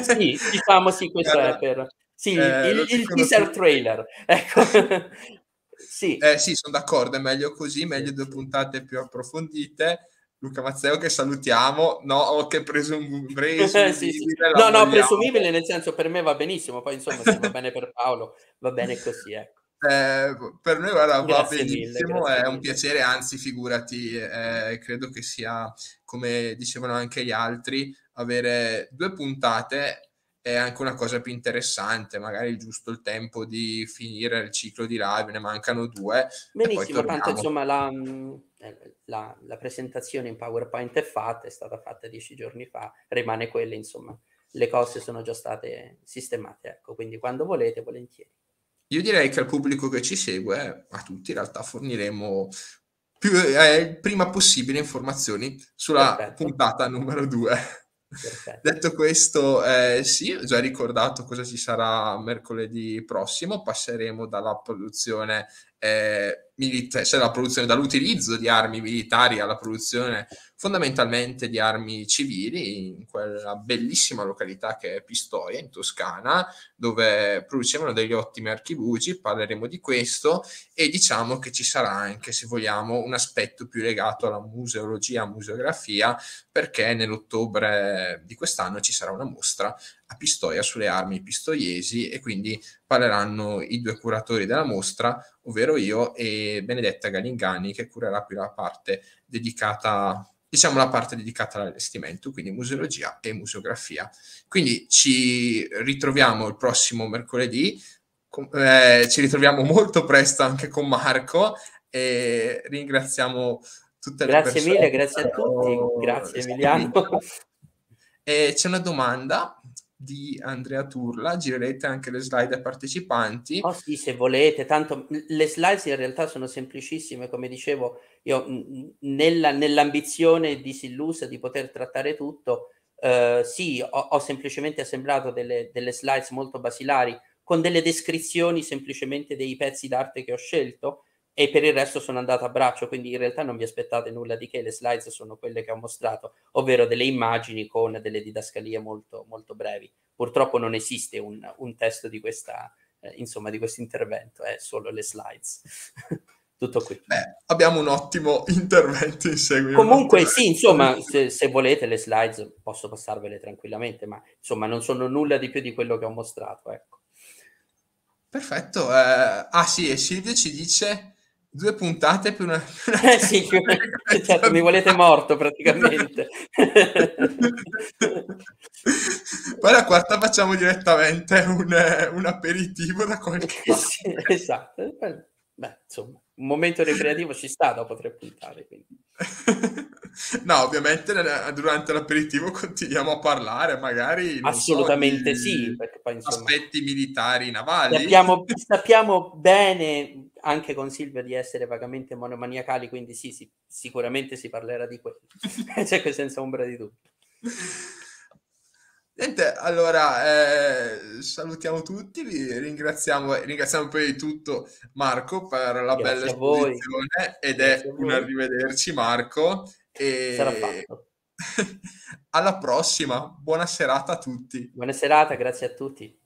sì, diciamo sì, questo è per... Sì, eh, il, il teaser trailer, ecco. sì. Eh, sì, sono d'accordo, è meglio così, meglio due puntate più approfondite. Luca Mazzeo che salutiamo, no, che presumibile. sì, sì. No, no, presumibile nel senso per me va benissimo, poi insomma se va bene per Paolo, va bene così, ecco. Eh, per noi guarda, va benissimo, mille, è un piacere, anzi figurati, eh, credo che sia, come dicevano anche gli altri, avere due puntate è anche una cosa più interessante, magari giusto il tempo di finire il ciclo di live, ne mancano due. Benissimo, tanto insomma la, mm, eh, la, la, presentazione in PowerPoint è fatta, è stata fatta dieci giorni fa, rimane quella, insomma, le cose sono già state sistemate, ecco, quindi quando volete, volentieri. Io direi che al pubblico che ci segue, a tutti in realtà, forniremo più, eh, prima possibile informazioni sulla Perfetto. puntata numero due. Perfetto. Detto questo, eh, sì, ho già ricordato cosa ci sarà mercoledì prossimo, passeremo dalla produzione eh, milita- cioè la produzione, dall'utilizzo di armi militari alla produzione fondamentalmente di armi civili in quella bellissima località che è Pistoia in Toscana dove producevano degli ottimi archibugi, parleremo di questo e diciamo che ci sarà anche se vogliamo un aspetto più legato alla museologia, museografia perché nell'ottobre di quest'anno ci sarà una mostra a Pistoia sulle armi pistoiesi e quindi parleranno i due curatori della mostra, ovvero io e Benedetta Galingani che curerà più la parte dedicata diciamo la parte dedicata all'allestimento, quindi museologia e museografia. Quindi ci ritroviamo il prossimo mercoledì, eh, ci ritroviamo molto presto anche con Marco e ringraziamo tutte le grazie persone. Grazie mille, grazie a tutti, grazie Emiliano. E c'è una domanda di Andrea Turla, girerete anche le slide ai partecipanti. Oh sì, se volete, tanto le slide in realtà sono semplicissime, come dicevo, io nella, nell'ambizione disillusa di poter trattare tutto, eh, sì, ho, ho, semplicemente assemblato delle, delle slides molto basilari, con delle descrizioni semplicemente dei pezzi d'arte che ho scelto, e per il resto sono andato a braccio, quindi in realtà non vi aspettate nulla di che, le slides sono quelle che ho mostrato, ovvero delle immagini con delle didascalie molto, molto brevi. Purtroppo non esiste un, un testo di questa, eh, insomma, di questo intervento, è eh, solo le slides. Tutto qui. Beh, abbiamo un ottimo intervento in seguito. Comunque sì, insomma, se, se volete le slides posso passarvele tranquillamente, ma insomma non sono nulla di più di quello che ho mostrato, ecco. Perfetto. Eh, ah sì, e Silvia ci dice due puntate per una... Eh sì, certo, mi volete morto praticamente. Poi la quarta facciamo direttamente un, un aperitivo da qualche parte. Sì, esatto. Beh, insomma un momento ricreativo ci sta dopo tre puntate. no, ovviamente eh, eh, durante l'aperitivo continuiamo a parlare, magari... Assolutamente so, sì, perché poi insomma... Aspetti militari navali. Sappiamo, sappiamo, bene, anche con Silvia, di essere vagamente monomaniacali, quindi sì, sì sicuramente si parlerà di quello. cioè, senza ombra di dubbio. Niente, allora eh, salutiamo tutti, vi ringraziamo, prima di tutto Marco per la Grazie bella esposizione ed Grazie è un arrivederci Marco e fatto. alla prossima, buona serata a tutti. Buona serata, grazie a tutti.